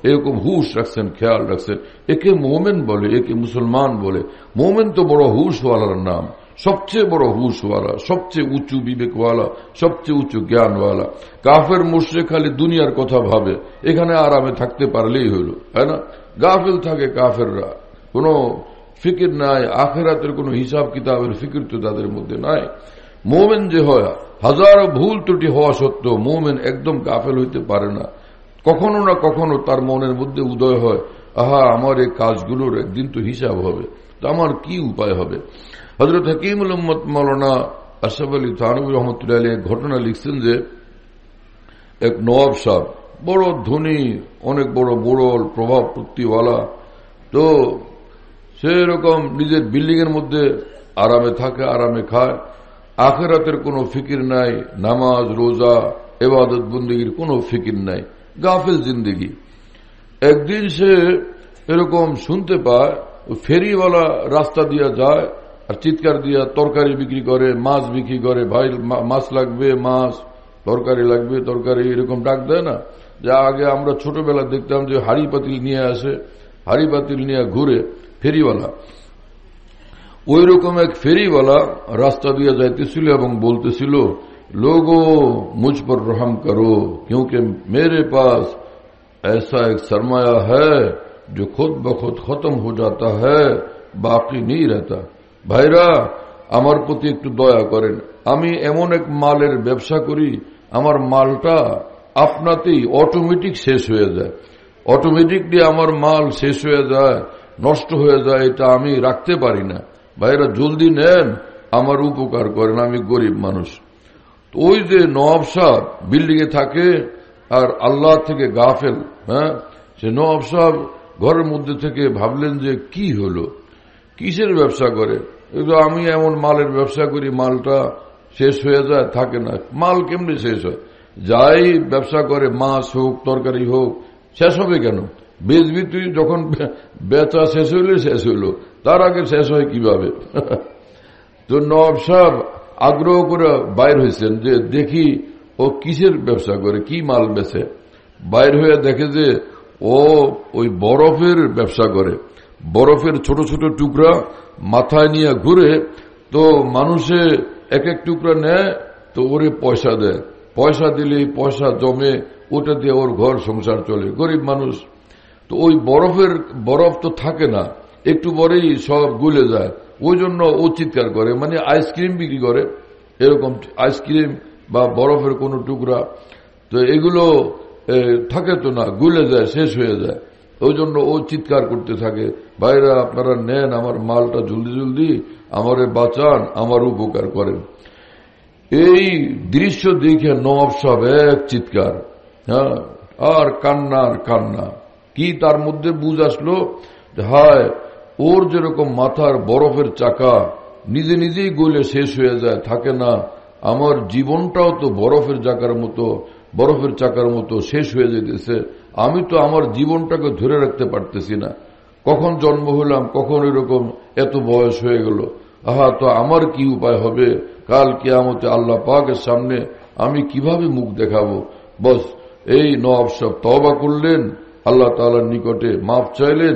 এরকম হুশ রাখছেন খেয়াল রাখছেন একে মোমেন বলে একে মুসলমান বলে মোমেন তো বড় হুশওয়ালার নাম সবচেয়ে বড় হুশওয়ালা সবচেয়ে উঁচু বিবেকওয়ালা সবচেয়ে উঁচু জ্ঞানওয়ালা কাফের মুশ্রে খালি দুনিয়ার কথা ভাবে এখানে আরামে থাকতে পারলেই হইল তাই না গাফেল থাকে কাফেররা কোনো ফিকির নাই আখেরাতের কোনো হিসাব কিতাবের ফিকির তো তাদের মধ্যে নাই মোমেন যে হয় হাজারো ভুল ত্রুটি হওয়া সত্ত্বেও মোমেন একদম গাফেল হইতে পারে না কখনো না কখনো তার মনের মধ্যে উদয় হয় আহা আমার এই কাজগুলোর একদিন তো হিসাব হবে তো আমার কি উপায় হবে হজরত হাকিমুল উলম্মত মৌলানা আশাফ আলী থানবুর রহমতুল্লাহ আলী ঘটনা লিখছেন যে এক নবাব সাহ বড় ধনী অনেক বড় বড় প্রভাব প্রতিওয়ালা তো সেই রকম নিজের বিল্ডিং এর মধ্যে আরামে থাকে আরামে খায় আখেরাতের কোনো ফিকির নাই নামাজ রোজা এবাদত বন্দীর কোনো ফিকির নাই গাফিল জিন্দিগি একদিন সে এরকম শুনতে পায় ফেরিওয়ালা রাস্তা দিয়া যায় আর চিৎকার দিয়া তরকারি বিক্রি করে মাছ বিক্রি করে ভাই মাছ লাগবে মাছ তরকারি লাগবে তরকারি এরকম ডাক দেয় না যে আগে আমরা ছোটবেলা দেখতাম যে হাড়ি পাতিল নিয়ে আসে হাড়ি পাতিল নিয়ে ঘুরে ফেরিওয়ালা ওই রকম এক ফেরিওয়ালা রাস্তা দিয়ে যাইতেছিল এবং বলতেছিল লোগো মুঝ পর রহম করো কিউকে মেরে পাশ এসা এক सरमाया হো খুদ বখুদ খতম खुद खत्म हो বাকি নেই रहता ভাইরা আমার প্রতি একটু দয়া করেন আমি এমন এক মালের ব্যবসা করি আমার মালটা আপনাতেই অটোমেটিক শেষ হয়ে যায় অটোমেটিকলি আমার মাল শেষ হয়ে যায় নষ্ট হয়ে যায় এটা আমি রাখতে পারি না ভাইরা জলদি নেন আমার উপকার করেন আমি গরিব মানুষ ওই যে নবাব সাহ বিল্ডিং এ থাকে আর আল্লাহ থেকে গাফেল হ্যাঁ সে নবাব সাহ ঘরের মধ্যে থেকে ভাবলেন যে কি হলো কিসের ব্যবসা করে আমি এমন মালের ব্যবসা করি মালটা শেষ হয়ে যায় থাকে না মাল কেমনি শেষ হয় যাই ব্যবসা করে মাছ হোক তরকারি হোক শেষ হবে কেন বেজ বিক্রি যখন বেচা শেষ হইলে শেষ হইল তার আগে শেষ হয় কিভাবে তো নব সাহ আগ্রহ করে বাইর হয়েছেন যে দেখি ও কিসের ব্যবসা করে কি মাল বেছে বাইর হয়ে দেখে যে ও ওই বরফের ব্যবসা করে বরফের ছোট ছোট টুকরা মাথায় নিয়ে ঘুরে তো মানুষে এক এক টুকরা নেয় তো ওরে পয়সা দেয় পয়সা দিলে পয়সা জমে ওটা দিয়ে ওর ঘর সংসার চলে গরিব মানুষ তো ওই বরফের বরফ তো থাকে না একটু পরেই সব গলে যায় ওই জন্য ও চিৎকার করে মানে আইসক্রিম বিক্রি করে এরকম আইসক্রিম বা বরফের কোনো টুকরা তো এগুলো থাকে তো না গুলে যায় শেষ হয়ে যায় ওই জন্য ও চিৎকার করতে থাকে ভাইরা আপনারা নেন আমার মালটা জলদি জলদি আমারে বাঁচান আমার উপকার করেন এই দৃশ্য দেখে নবাব সাহেব এক চিৎকার হ্যাঁ আর কান্না আর কান্না কি তার মধ্যে বুঝ আসলো হায় ওর যেরকম মাথার বরফের চাকা নিজে নিজেই গলে শেষ হয়ে যায় থাকে না আমার জীবনটাও তো বরফের চাকার মতো বরফের চাকার মতো শেষ হয়ে যেতেছে আমি তো আমার জীবনটাকে ধরে রাখতে পারতেছি না কখন জন্ম হলাম কখন এরকম এত বয়স হয়ে গেল আহা তো আমার কি উপায় হবে কাল কেয়ামতে আল্লাহ পাকের সামনে আমি কিভাবে মুখ দেখাবো বস এই নবাব সব তবা করলেন আল্লাহ তালার নিকটে মাফ চাইলেন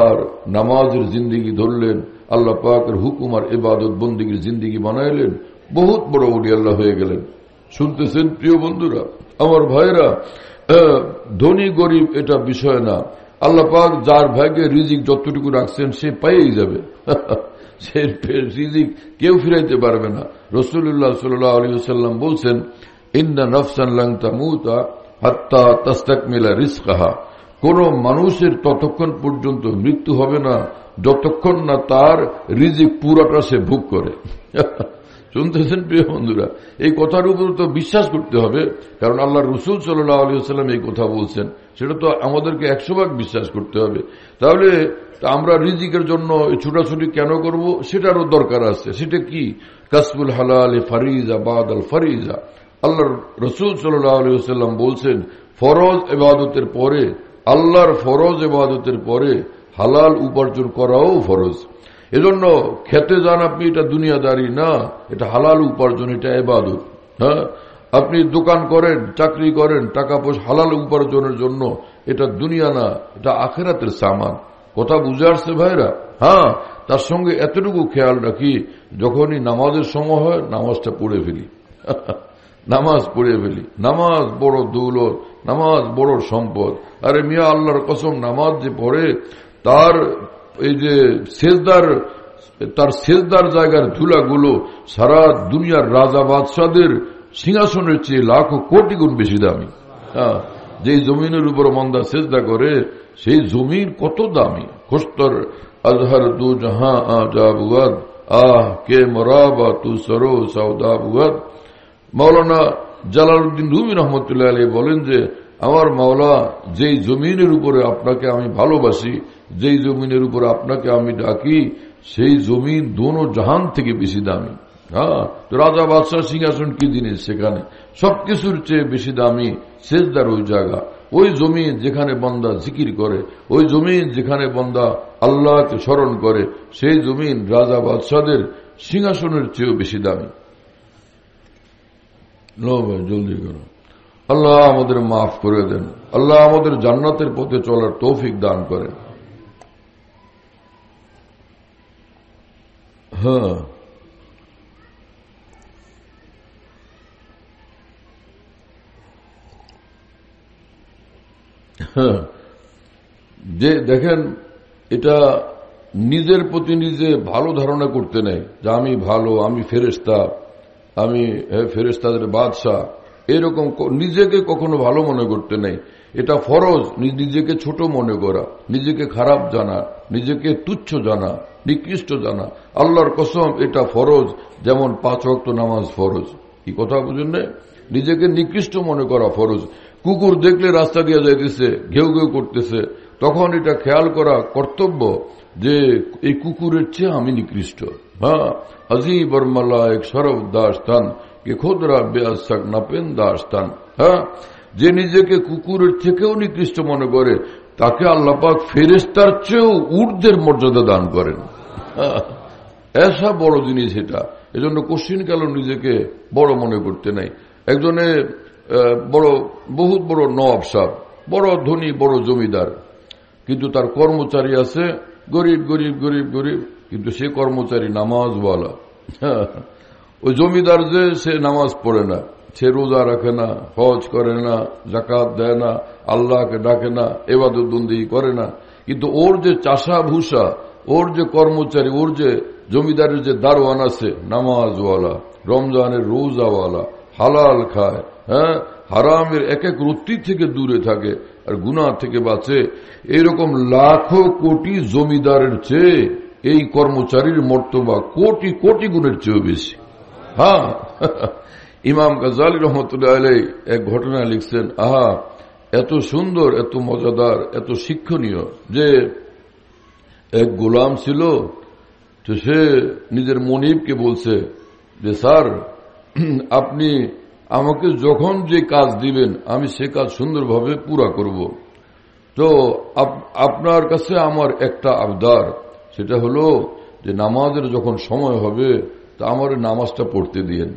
আর নামাজের জিন্দিগি ধরলেন আল্লাহ পাকের হুকুম আর এবাদত বন্দিগির জিন্দিগি বানাইলেন বহুত বড় বলি আল্লাহ হয়ে গেলেন শুনতেছেন প্রিয় বন্ধুরা আমার ভাইরা ধনী গরিব এটা বিষয় না আল্লাহ পাক যার ভাগ্যে রিজিক যতটুকু রাখছেন সে পাইয়েই যাবে *laughs* সে রিজিক কেউ ফিরাইতে পারবে না রসুল্লাহ সাল্লাহ সাল্লাম বলছেন ইন্দা নফসান লাংতা মুতা হাত্তা তাস্তাক মিলা রিস্কাহা কোন মানুষের ততক্ষণ পর্যন্ত মৃত্যু হবে না যতক্ষণ না তার রিজিক পুরাটা সে ভোগ করে *laughs* শুনতেছেন প্রিয় বন্ধুরা এই কথার উপর তো বিশ্বাস করতে হবে কারণ আল্লাহ রসুল সাল্লাহ আলী সাল্লাম এই কথা বলছেন সেটা তো আমাদেরকে একশো ভাগ বিশ্বাস করতে হবে তাহলে আমরা রিজিকের জন্য ছুটাছুটি কেন করব সেটারও দরকার আছে সেটা কি কাসবুল হালাল ফারিজা বাদ আল ফারিজা আল্লাহ রসুল সাল্লাহ আলী সাল্লাম বলছেন ফরজ এবাদতের পরে আল্লাহর ফরজ এবাদতের পরে হালাল উপার্জন করাও ফরজ এজন্য খেতে যান আপনি এটা দুনিয়াদারি না এটা হালাল উপার্জন এটা এবাদত হ্যাঁ আপনি দোকান করেন চাকরি করেন টাকা পয়সা হালাল উপার্জনের জন্য এটা দুনিয়া না এটা আখেরাতের সামান কথা বুঝে আসছে ভাইরা হ্যাঁ তার সঙ্গে এতটুকু খেয়াল রাখি যখনই নামাজের সময় হয় নামাজটা পড়ে ফেলি *laughs* নামাজ পড়ে ফেলি নামাজ বড় দৌলত নামাজ বড় সম্পদ আরে মিয়া আল্লাহর কসম নামাজ যে পড়ে তার এই যে সেজদার তার সেজদার জায়গার ধুলাগুলো সারা দুনিয়ার রাজা বাদশাদের সিংহাসনের চেয়ে লাখো কোটি গুণ বেশি দামি হ্যাঁ যেই জমিনের উপর মন্দা শেষদা করে সেই জমির কত দামি খোস্তর আজহার দু জাহা আজাবুয়াদ আহ কে মরাবা তু সরো সাউদাবুয়াদ মৌলানা জালালউদ্দিন রুমি রহমতুল্লাহ আলী বলেন যে আমার মাওলা যেই জমিনের উপরে আপনাকে আমি ভালোবাসি যেই জমিনের উপরে আপনাকে আমি ডাকি সেই জমিন দোনো জাহান থেকে বেশি দামি হ্যাঁ তো রাজা বাদশাহ সিংহাসন কি জিনিস সেখানে সবকিছুর চেয়ে বেশি দামি শেষদার ওই জায়গা ওই জমি যেখানে বন্দা জিকির করে ওই জমি যেখানে বন্দা আল্লাহকে স্মরণ করে সেই জমিন রাজা বাদশাদের সিংহাসনের চেয়েও বেশি দামি লো ভাই জলদি করো আল্লাহ আমাদের মাফ করে দেন আল্লাহ আমাদের জান্নাতের পথে চলার তৌফিক দান করে হ্যাঁ।, হ্যাঁ যে দেখেন এটা নিজের প্রতি নিজে ভালো ধারণা করতে নেই যে আমি ভালো আমি ফেরেস্তা আমি তাদের বাদশাহ এরকম নিজেকে কখনো ভালো মনে করতে নেই এটা ফরজ নিজেকে ছোট মনে করা নিজেকে খারাপ জানা নিজেকে তুচ্ছ জানা নিকৃষ্ট জানা আল্লাহর কসম এটা ফরজ যেমন পাঁচ রক্ত নামাজ ফরজ কি কথা বুঝুন নিজেকে নিকৃষ্ট মনে করা ফরজ কুকুর দেখলে রাস্তা দিয়ে যাইতেছে ঘেউ ঘেউ করতেছে তখন এটা খেয়াল করা কর্তব্য যে এই কুকুরের চেয়ে আমি নিকৃষ্ট हाँ अजीब সরব मलायक सर्व কে খোদরা বেআসাক নাপেন দাস্তান হ্যাঁ যে নিজেকে কুকুরের থেকেও নিকৃষ্ট মনে করে তাকে আল্লাপাক ফেরেস্তার চেয়েও উর্দের মর্যাদা দান করেন এসা বড় জিনিস এটা এজন্য কোশ্চিন কাল নিজেকে বড় মনে করতে নাই একজনে বড় বহুত বড় নবাব সাহ বড় ধনী বড় জমিদার কিন্তু তার কর্মচারী আছে গরিব গরিব গরিব গরিব কিন্তু সে কর্মচারী নামাজওয়ালা ওই জমিদার যে সে নামাজ পড়ে না সে রোজা রাখে না হজ করে না জাকাত দেয় না আল্লাহকে ডাকে না এবাদতবন্দি করে না কিন্তু ওর যে চাষা ভূষা ওর যে কর্মচারী ওর যে জমিদারের যে দারোয়ান আছে নামাজওয়ালা রমজানের রোজাওয়ালা হালাল খায় হ্যাঁ হারামের এক এক রত্তি থেকে দূরে থাকে আর গুনা থেকে বাঁচে এরকম লাখো কোটি জমিদারের চেয়ে এই কর্মচারীর মর্তবা কোটি কোটি গুণের চেয়েও বেশি হ্যাঁ ইমাম গাজালি রহমতুল্লাহ এক ঘটনা লিখছেন আহা এত সুন্দর এত মজাদার এত শিক্ষণীয় যে এক গোলাম ছিল তো সে নিজের মনিবকে বলছে যে স্যার আপনি আমাকে যখন যে কাজ দিবেন আমি সে কাজ সুন্দরভাবে পুরা করব তো আপনার কাছে আমার একটা আবদার সেটা হলো যে নামাজের যখন সময় হবে তা আমার নামাজটা পড়তে দিয়েন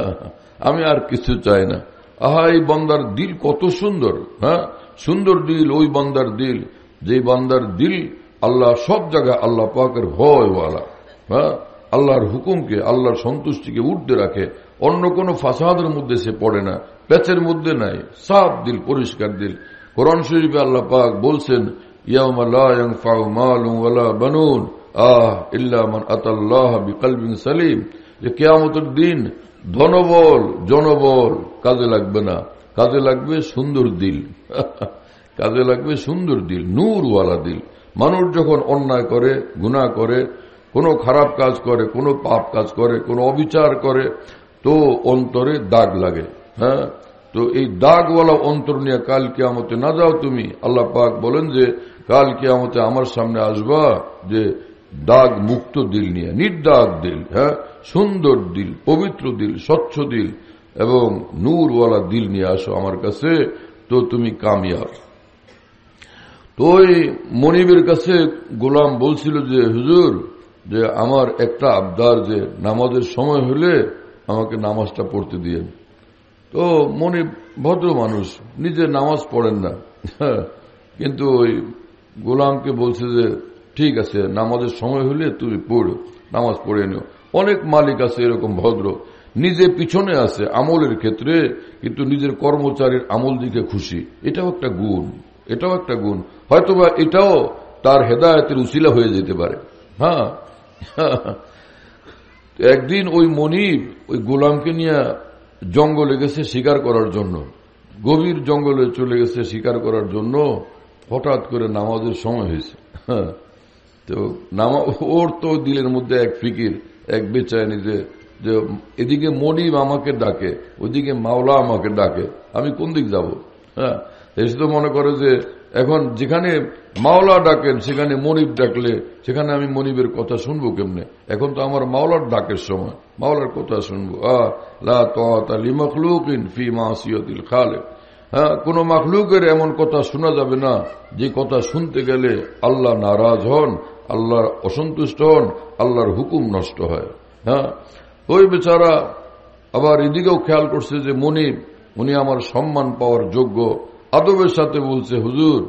*laughs* আমি আর কিছু চাই না আহা এই বান্দার দিল কত সুন্দর হ্যাঁ সুন্দর দিল ওই বান্দার দিল যে বান্দার দিল আল্লাহ সব জায়গায় আল্লাহ পাকের ওয়ালা হ্যাঁ আল্লাহর হুকুমকে আল্লাহর সন্তুষ্টিকে উর্ধে রাখে অন্য কোনো ফাসাদের মধ্যে সে পড়ে না প্যাচের মধ্যে নাই সাফ দিল পরিষ্কার দিল কোরআন শরীফে আল্লাহ পাক বলছেন يوم لا ينفع مال ولا بنون آه إلا من أتى الله بقلب سليم لقيامة الدين ধনবল জনবল কাজে লাগবে না কাজে লাগবে সুন্দর দিল *laughs* কাজে লাগবে সুন্দর দিল নূরওয়ালা দিল মানুষ যখন অন্যায় করে গুণা করে কোনো খারাপ কাজ করে কোনো পাপ কাজ করে কোনো অবিচার করে তো অন্তরে দাগ লাগে হ্যাঁ তো এই দাগওয়ালা অন্তর নিয়ে কালকে আমতে না যাও তুমি আল্লাহ পাক বলেন যে কাল কেয়ামতে আমার সামনে আসবা যে দাগ মুক্ত দিল নিয়ে নির্দাগ দিল হ্যাঁ সুন্দর দিল পবিত্র দিল স্বচ্ছ দিল এবং নূরওয়ালা দিল নিয়ে আসো আমার কাছে তো তুমি কামিয়াব তো ওই মনিবের কাছে গোলাম বলছিল যে হুজুর যে আমার একটা আবদার যে নামাজের সময় হলে আমাকে নামাজটা পড়তে দিয়ে তো মনিব ভদ্র মানুষ নিজে নামাজ পড়েন না হ্যাঁ? কিন্তু ওই গোলামকে বলছে যে ঠিক আছে নামাজের সময় হলে তুমি পড়ো নামাজ পড়ে নিও অনেক মালিক আছে এরকম ভদ্র নিজে পিছনে আছে আমলের ক্ষেত্রে কিন্তু নিজের কর্মচারীর আমল দিকে খুশি এটাও একটা গুণ এটাও একটা গুণ হয়তোবা এটাও তার হেদায়তের উচিলা হয়ে যেতে পারে হ্যাঁ *laughs* একদিন ওই মনিব ওই গোলামকে নিয়ে জঙ্গলে গেছে শিকার করার জন্য গভীর জঙ্গলে চলে গেছে শিকার করার জন্য হঠাৎ করে নামাজের সময় হয়েছে তো নামা ওর তো দিলের মধ্যে এক ফিকির এক বেচায়নি যে যে এদিকে মনিব আমাকে ডাকে ওদিকে মাওলা আমাকে ডাকে আমি কোন দিক যাব হ্যাঁ এসে তো মনে করে যে এখন যেখানে মাওলা ডাকেন সেখানে মনিব ডাকলে সেখানে আমি মনিবের কথা শুনবো কেমনে এখন তো আমার মাওলার ডাকের সময় মাওলার কথা শুনবো আহ লা তিমখলুক ইন ফি মাসিয়ত খালেক হ্যাঁ, কোনো মাখলুকের এমন কথা শোনা যাবে না যে কথা শুনতে গেলে আল্লাহ নারাজ হন আল্লাহর অসন্তুষ্ট হন আল্লাহর হুকুম নষ্ট হয় হ্যাঁ ওই বেচারা আবার এদিকেও খেয়াল করছে যে মনি উনি আমার সম্মান পাওয়ার যোগ্য আদবের সাথে বলছে হুজুর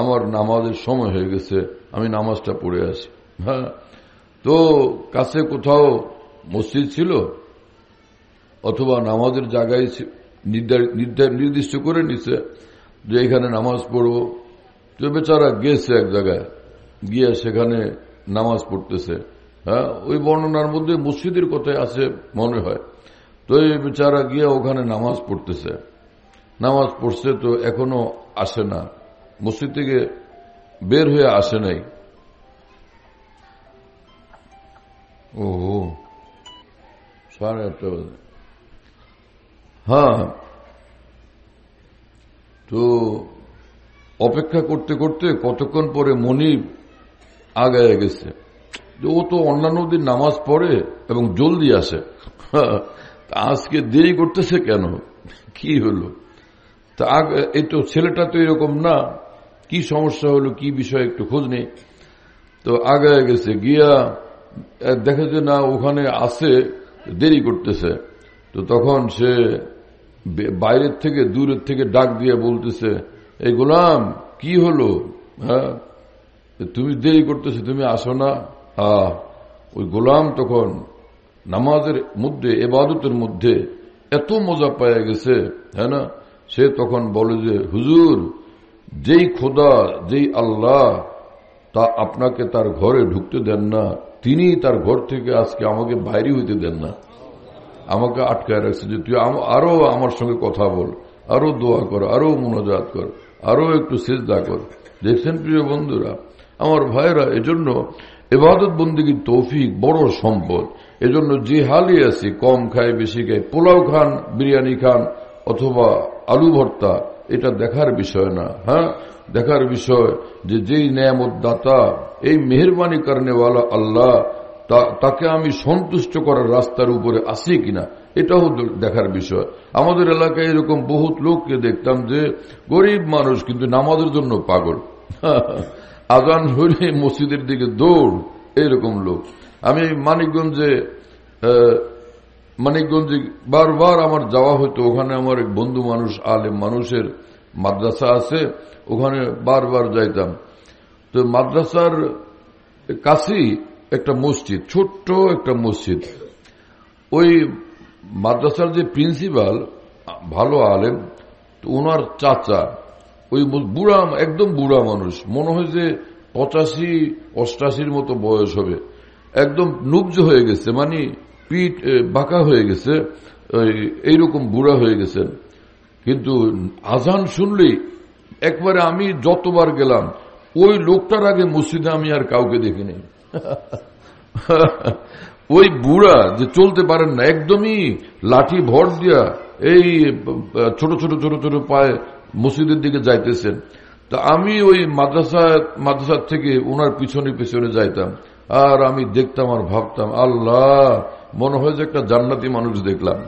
আমার নামাজের সময় হয়ে গেছে আমি নামাজটা পড়ে আসি হ্যাঁ তো কাছে কোথাও মসজিদ ছিল অথবা নামাজের জায়গায় নির্দিষ্ট করে নিচ্ছে যে এখানে নামাজ পড়বো তো বেচারা গেছে এক জায়গায় গিয়ে সেখানে নামাজ পড়তেছে হ্যাঁ ওই বর্ণনার মধ্যে মসজিদের কথায় আছে মনে হয় তো এই বেচারা গিয়ে ওখানে নামাজ পড়তেছে নামাজ পড়ছে তো এখনো আসে না মসজিদ থেকে বের হয়ে আসে নাই ও সাড়ে আটটা বাজে হ্যাঁ তো অপেক্ষা করতে করতে কতক্ষণ পরে মনি আগায় গেছে ও তো অন্যান্য দিন নামাজ পড়ে এবং জলদি আসে আজকে দেরি করতেছে কেন কি হলো তা এই তো ছেলেটা তো এরকম না কি সমস্যা হলো কি বিষয় একটু খোঁজ নেই তো আগায় গেছে গিয়া দেখেছে না ওখানে আসে দেরি করতেছে তো তখন সে বাইরের থেকে দূরের থেকে ডাক দিয়ে বলতেছে এই গোলাম কি হলো হ্যাঁ তুমি দেরি করতেছে তুমি আসো না হ্যাঁ ওই গোলাম তখন নামাজের মধ্যে এবাদতের মধ্যে এত মজা পায় গেছে হ্যাঁ না সে তখন বলে যে হুজুর যেই খোদা যেই আল্লাহ তা আপনাকে তার ঘরে ঢুকতে দেন না তিনি তার ঘর থেকে আজকে আমাকে বাইরে হইতে দেন না আমাকে আটকায় রাখছে যে তুই আরো আমার সঙ্গে কথা বল আরো দোয়া কর আরো মনোজাত কর আরো একটু সেজদা কর দেখছেন প্রিয় বন্ধুরা আমার ভাইরা এজন্য এবাদত বন্দীগীর তৌফিক বড় সম্পদ এজন্য যে হালই আছে কম খায় বেশি খায় পোলাও খান বিরিয়ানি খান অথবা আলু ভর্তা এটা দেখার বিষয় না হ্যাঁ দেখার বিষয় যে যেই ন্যায়ামত দাতা এই মেহরবানি কারণেওয়ালা আল্লাহ তাকে আমি সন্তুষ্ট করার রাস্তার উপরে আসি কিনা এটাও দেখার বিষয় আমাদের এলাকায় এরকম বহুত লোককে দেখতাম যে গরিব মানুষ কিন্তু নামাজের জন্য পাগল *laughs* আজান হলে মসজিদের দিকে দৌড় এরকম লোক আমি মানিকগঞ্জে মানিকগঞ্জে বারবার আমার যাওয়া হতো ওখানে আমার এক বন্ধু মানুষ আলেম মানুষের মাদ্রাসা আছে ওখানে বারবার যাইতাম তো মাদ্রাসার কাছেই একটা মসজিদ ছোট্ট একটা মসজিদ ওই মাদ্রাসার যে প্রিন্সিপাল ভালো আলেম ওনার চাচা ওই বুড়া একদম বুড়া মানুষ মনে হয় যে পঁচাশি অষ্টাশির মতো বয়স হবে একদম নুব্জ হয়ে গেছে মানে পিঠ বাঁকা হয়ে গেছে এইরকম বুড়া হয়ে গেছেন কিন্তু আজান শুনলেই একবারে আমি যতবার গেলাম ওই লোকটার আগে মসজিদে আমি আর কাউকে দেখিনি *laughs* ওই বুড়া যে চলতে পারেন না একদমই লাঠি ভর দিয়া এই ছোট ছোট ছোট ছোট পায়ে মসজিদের দিকে যাইতেছেন তা আমি ওই মাদ্রাসা মাদ্রাসার থেকে ওনার পিছনে পিছনে যাইতাম আর আমি দেখতাম আর ভাবতাম আল্লাহ মনে হয় যে একটা জান্নাতি মানুষ দেখলাম *laughs*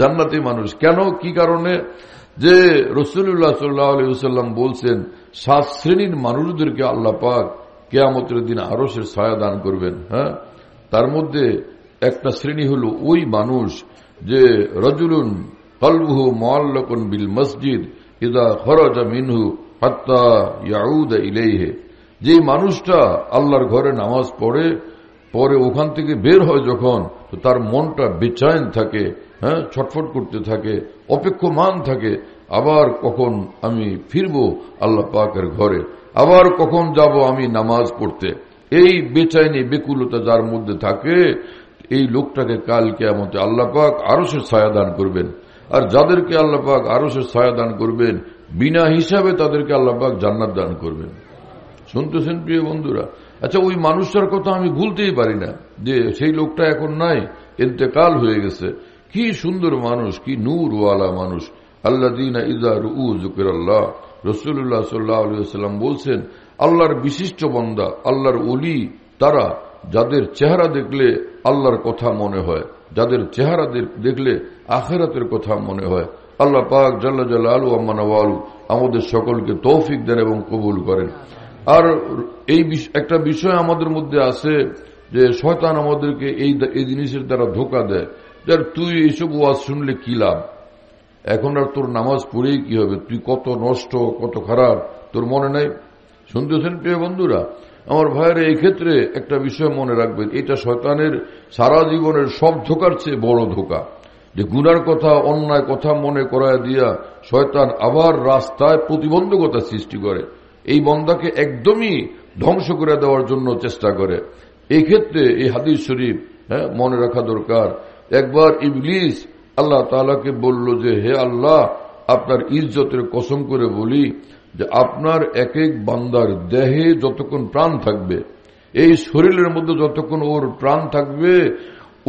জান্নাতি মানুষ কেন কি কারণে যে রসুল্লাহ সাল্লাহ আলী বলছেন সাত শ্রেণীর মানুষদেরকে আল্লাহ পাক কেয়ামতের দিন সে ছায়া দান করবেন হ্যাঁ তার মধ্যে একটা শ্রেণী হলো ওই মানুষ যে রজুলুন কলবহু মোয়াল্লকন বিল মসজিদ ইদা খরজ মিনহু হত্তা ইয়াউদ ইলেহে যে মানুষটা আল্লাহর ঘরে নামাজ পড়ে পরে ওখান থেকে বের হয় যখন তার মনটা বেচায়ন থাকে হ্যাঁ ছটফট করতে থাকে অপেক্ষমান থাকে আবার কখন আমি ফিরব আল্লাহ পাকের ঘরে আবার কখন যাব আমি নামাজ পড়তে এই বেচাইনি বেকুলতা যার মধ্যে থাকে এই লোকটাকে কাল কেয়ামতে আল্লাপাক আরো সে ছায়াদান করবেন আর যাদেরকে আল্লাপাক আরো সে ছায়াদান করবেন বিনা হিসাবে তাদেরকে আল্লাপাক জান্নাত দান করবেন শুনতেছেন প্রিয় বন্ধুরা আচ্ছা ওই মানুষটার কথা আমি ভুলতেই পারি না যে সেই লোকটা এখন নাই এতেকাল হয়ে গেছে কি সুন্দর মানুষ কি নূরওয়ালা মানুষ আল্লাহ দিন ইজা রু জুকির আল্লাহ রসুল্লাহ সাল্লাহ আলুসাল্লাম বলছেন আল্লাহর বিশিষ্ট বন্দা আল্লাহর অলি তারা যাদের চেহারা দেখলে আল্লাহর কথা মনে হয় যাদের চেহারা দেখলে আখেরাতের কথা মনে হয় আল্লাহ পাক জাল্লা জাল্লা আলু আমানু আমাদের সকলকে তৌফিক দেন এবং কবুল করেন আর এই একটা বিষয় আমাদের মধ্যে আছে যে শয়তান আমাদেরকে এই এই জিনিসের দ্বারা ধোকা দেয় যার তুই এইসব ওয়াজ শুনলে কি লাভ এখন আর তোর নামাজ পড়েই কি হবে তুই কত নষ্ট কত খারাপ তোর মনে নাই শুনতেছেন প্রিয় বন্ধুরা আমার ভাইয়ের এই ক্ষেত্রে একটা বিষয় মনে রাখবে এটা শয়তানের সারা জীবনের সব ধোকার চেয়ে বড় ধোকা যে গুনার কথা অন্যায় কথা মনে করায় দিয়া শয়তান আবার রাস্তায় প্রতিবন্ধকতা সৃষ্টি করে এই বন্দাকে একদমই ধ্বংস করে দেওয়ার জন্য চেষ্টা করে এই ক্ষেত্রে এই হাদিস শরীফ হ্যাঁ মনে রাখা দরকার একবার ইবলিস আল্লাহ তালাকে বলল যে হে আল্লাহ আপনার ইজ্জতের কসম করে বলি যে আপনার এক এক বান্দার দেহে যতক্ষণ প্রাণ থাকবে এই শরীরের মধ্যে যতক্ষণ ওর প্রাণ থাকবে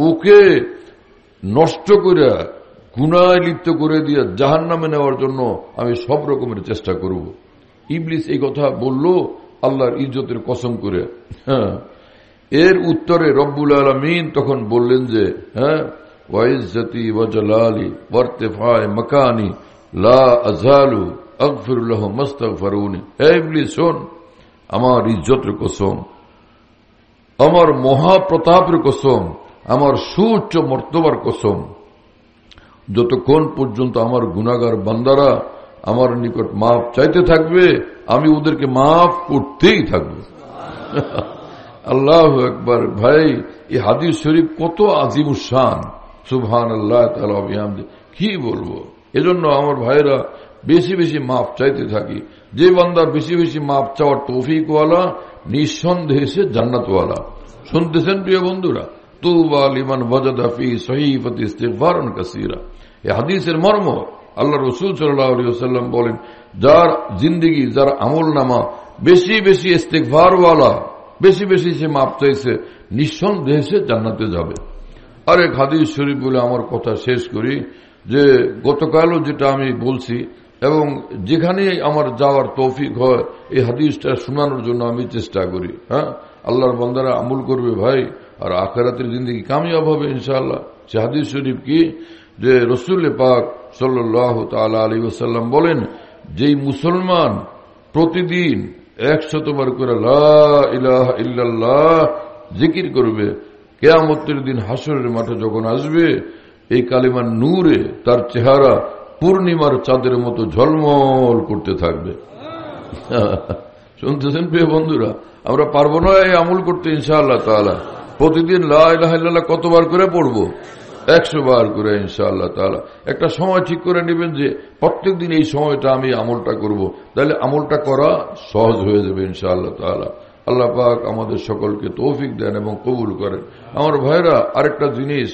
ওকে নষ্ট করে গুণায় লিপ্ত করে দিয়ে জাহান নামে নেওয়ার জন্য আমি সব রকমের চেষ্টা করব ইবলিস এই কথা বলল আল্লাহর ইজ্জতের কসম করে হ্যাঁ এর উত্তরে রব্বুল আলমিন তখন বললেন যে হ্যাঁ وعزتي وجلالي وارتفاع مكاني لا أزال أغفر لهم استغفروني হে ইবলিস আমার ইজ্জতের কসম আমার মহা কসম আমার সুচ্চ মর্তবার কসম যতক্ষণ পর্যন্ত আমার গুণাগার বান্দারা আমার নিকট মাফ চাইতে থাকবে আমি ওদেরকে মাফ করতেই থাকবো আল্লাহ একবার ভাই এই হাদিস শরীফ কত আজিম শান সুভান আল্লাহ তালামদি কি বলবো এজন্য আমার ভাইরা বেশি বেশি মাপ চাইতে থাকি যে বান্দার বেশি বেশি মাপ চাওয়ার তৌফিকওয়ালা নিঃসন্দেহে সে জান্নাতওয়ালা শুনতেছেন প্রিয় বন্ধুরা তু লিমান বজাদাফি সহিফত ইস্তেকবারণ কাসিরা এ হাদিসের মর্ম আল্লাহ রসুল সাল্লাম বলেন যার জিন্দিগি যার আমল নামা বেশি বেশি ইস্তেকবারওয়ালা বেশি বেশি সে মাপ চাইছে নিঃসন্দেহে সে জান্নাতে যাবে আরেক হাদিস শরীফ বলে আমার কথা শেষ করি যে গতকালও যেটা আমি বলছি এবং যেখানে আমার যাওয়ার তৌফিক হয় এই হাদিসটা শোনানোর জন্য আমি চেষ্টা করি হ্যাঁ আল্লাহর বন্দারা আমল করবে ভাই আর আখেরাতের জিন্দগি কামিয়াব হবে ইনশাআল্লাহ সে হাদিস শরীফ কি যে রসুল পাক সাল্লাহ তালা আলী ওসাল্লাম বলেন যেই মুসলমান প্রতিদিন একশতবার করে লাহ ইল্লাল্লাহ জিকির করবে কেয়ামতের দিন হাসরের মাঠে যখন আসবে এই কালিমার নূরে তার চেহারা পূর্ণিমার চাঁদের মতো ঝলমল করতে থাকবে *laughs* শুনতেছেন প্রিয় বন্ধুরা আমরা পারবো না এই আমল করতে ইনশাআল্লাহ তালা প্রতিদিন লাহ কতবার করে পড়বো একশো বার করে ইনশাআল্লাহ তালা একটা সময় ঠিক করে নেবেন যে প্রত্যেক দিন এই সময়টা আমি আমলটা করব। তাহলে আমলটা করা সহজ হয়ে যাবে ইনশাআল্লাহ তালা আল্লাহ পাক আমাদের সকলকে তৌফিক দেন এবং কবুল করেন আমার ভাইরা আরেকটা জিনিস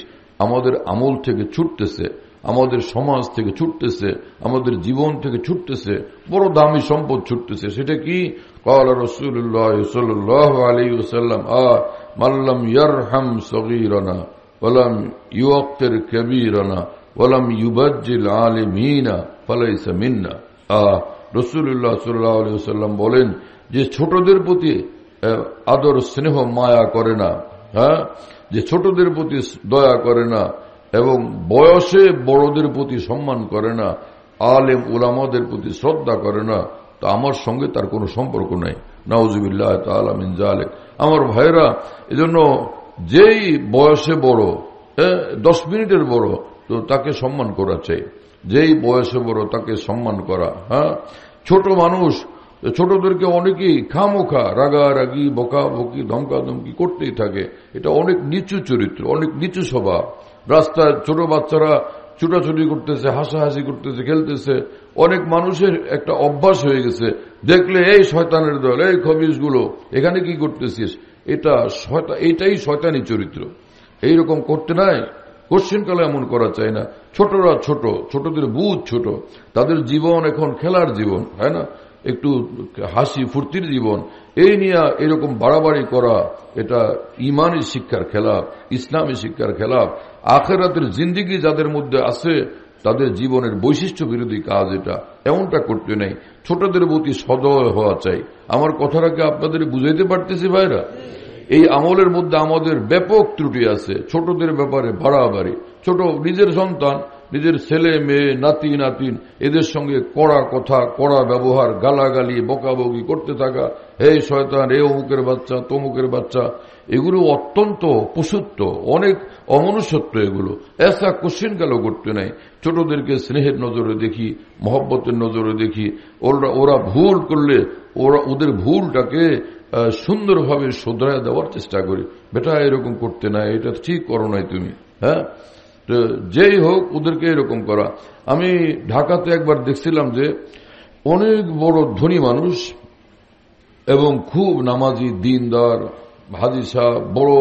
আমাদের আমল থেকে ছুটতেছে আমাদের সমাজ থেকে ছুটতেছে আমাদের জীবন থেকে ছুটতেছে বড় দামি সম্পদ ছুটতেছে সেটা কি قال রসুল্লাহ الله صلى الله عليه وسلم آه من لم يرحم صغيرنا ولم يوقر كبيرنا ولم يبجل عالمين فليس منا আহ রসুল্লাহ সাল্লাহ আলী বলেন যে ছোটদের প্রতি হ্যাঁ, আদর স্নেহ মায়া করে না হ্যাঁ যে ছোটদের প্রতি দয়া করে না এবং বয়সে বড়দের প্রতি সম্মান করে না আলেম উলামাদের প্রতি শ্রদ্ধা করে না তা আমার সঙ্গে তার কোনো সম্পর্ক নাই নাউজুবিল্লাহ তালামিন জালেক আমার ভাইরা এজন্য যেই বয়সে বড় হ্যাঁ, দশ মিনিটের বড় তো তাকে সম্মান করা চাই যেই বয়সে বড় তাকে সম্মান করা হ্যাঁ ছোট মানুষ তো ছোটদেরকে অনেকেই খামোখা রাগারাগি বকাবকি ধমকি করতেই থাকে এটা অনেক নিচু চরিত্র অনেক নিচু স্বভাব রাস্তায় ছোট বাচ্চারা ছুটাছুটি করতেছে হাসাহাসি করতেছে খেলতেছে অনেক মানুষের একটা অভ্যাস হয়ে গেছে দেখলে এই শয়তানের দল এই গুলো এখানে কি করতেছিস এটা এটাই শয়তানি চরিত্র এই রকম করতে নাই কোশ্চিনকালে এমন করা চাই না ছোটরা ছোট ছোটদের বুধ ছোট তাদের জীবন এখন খেলার জীবন তাই না একটু হাসি ফুর্তির জীবন এই নিয়ে এরকম বাড়াবাড়ি করা এটা ইমানই শিক্ষার খেলাফ ইসলামী শিক্ষার খেলাফ আখেরাতের জিন্দিগি যাদের মধ্যে আছে তাদের জীবনের বৈশিষ্ট্য বিরোধী কাজ এটা এমনটা করতে নেই ছোটদের প্রতি সদয় হওয়া চাই আমার কথাটাকে আপনাদের বুঝাইতে পারতেছি ভাইরা এই আমলের মধ্যে আমাদের ব্যাপক ত্রুটি আছে ছোটদের ব্যাপারে বাড়াবাড়ি ছোট নিজের সন্তান নিজের ছেলে মেয়ে নাতি নাতিন এদের সঙ্গে কড়া কথা কড়া ব্যবহার গালাগালি বকাবকি করতে থাকা হে শয়তান এ অমুকের বাচ্চা তমুকের বাচ্চা এগুলো অত্যন্ত পশুত্ব অনেক অমনুষত্ব এগুলো এসা কোশ্চিন গেল করতে নাই ছোটদেরকে স্নেহের নজরে দেখি মহব্বতের নজরে দেখি ওরা ওরা ভুল করলে ওরা ওদের ভুলটাকে সুন্দরভাবে শোধরায় দেওয়ার চেষ্টা করি বেটা এরকম করতে না এটা ঠিক করো নাই তুমি হ্যাঁ তো যেই হোক ওদেরকে এরকম করা আমি ঢাকাতে একবার দেখছিলাম যে অনেক বড় ধনী মানুষ এবং খুব নামাজি দিনদার হাজি বড়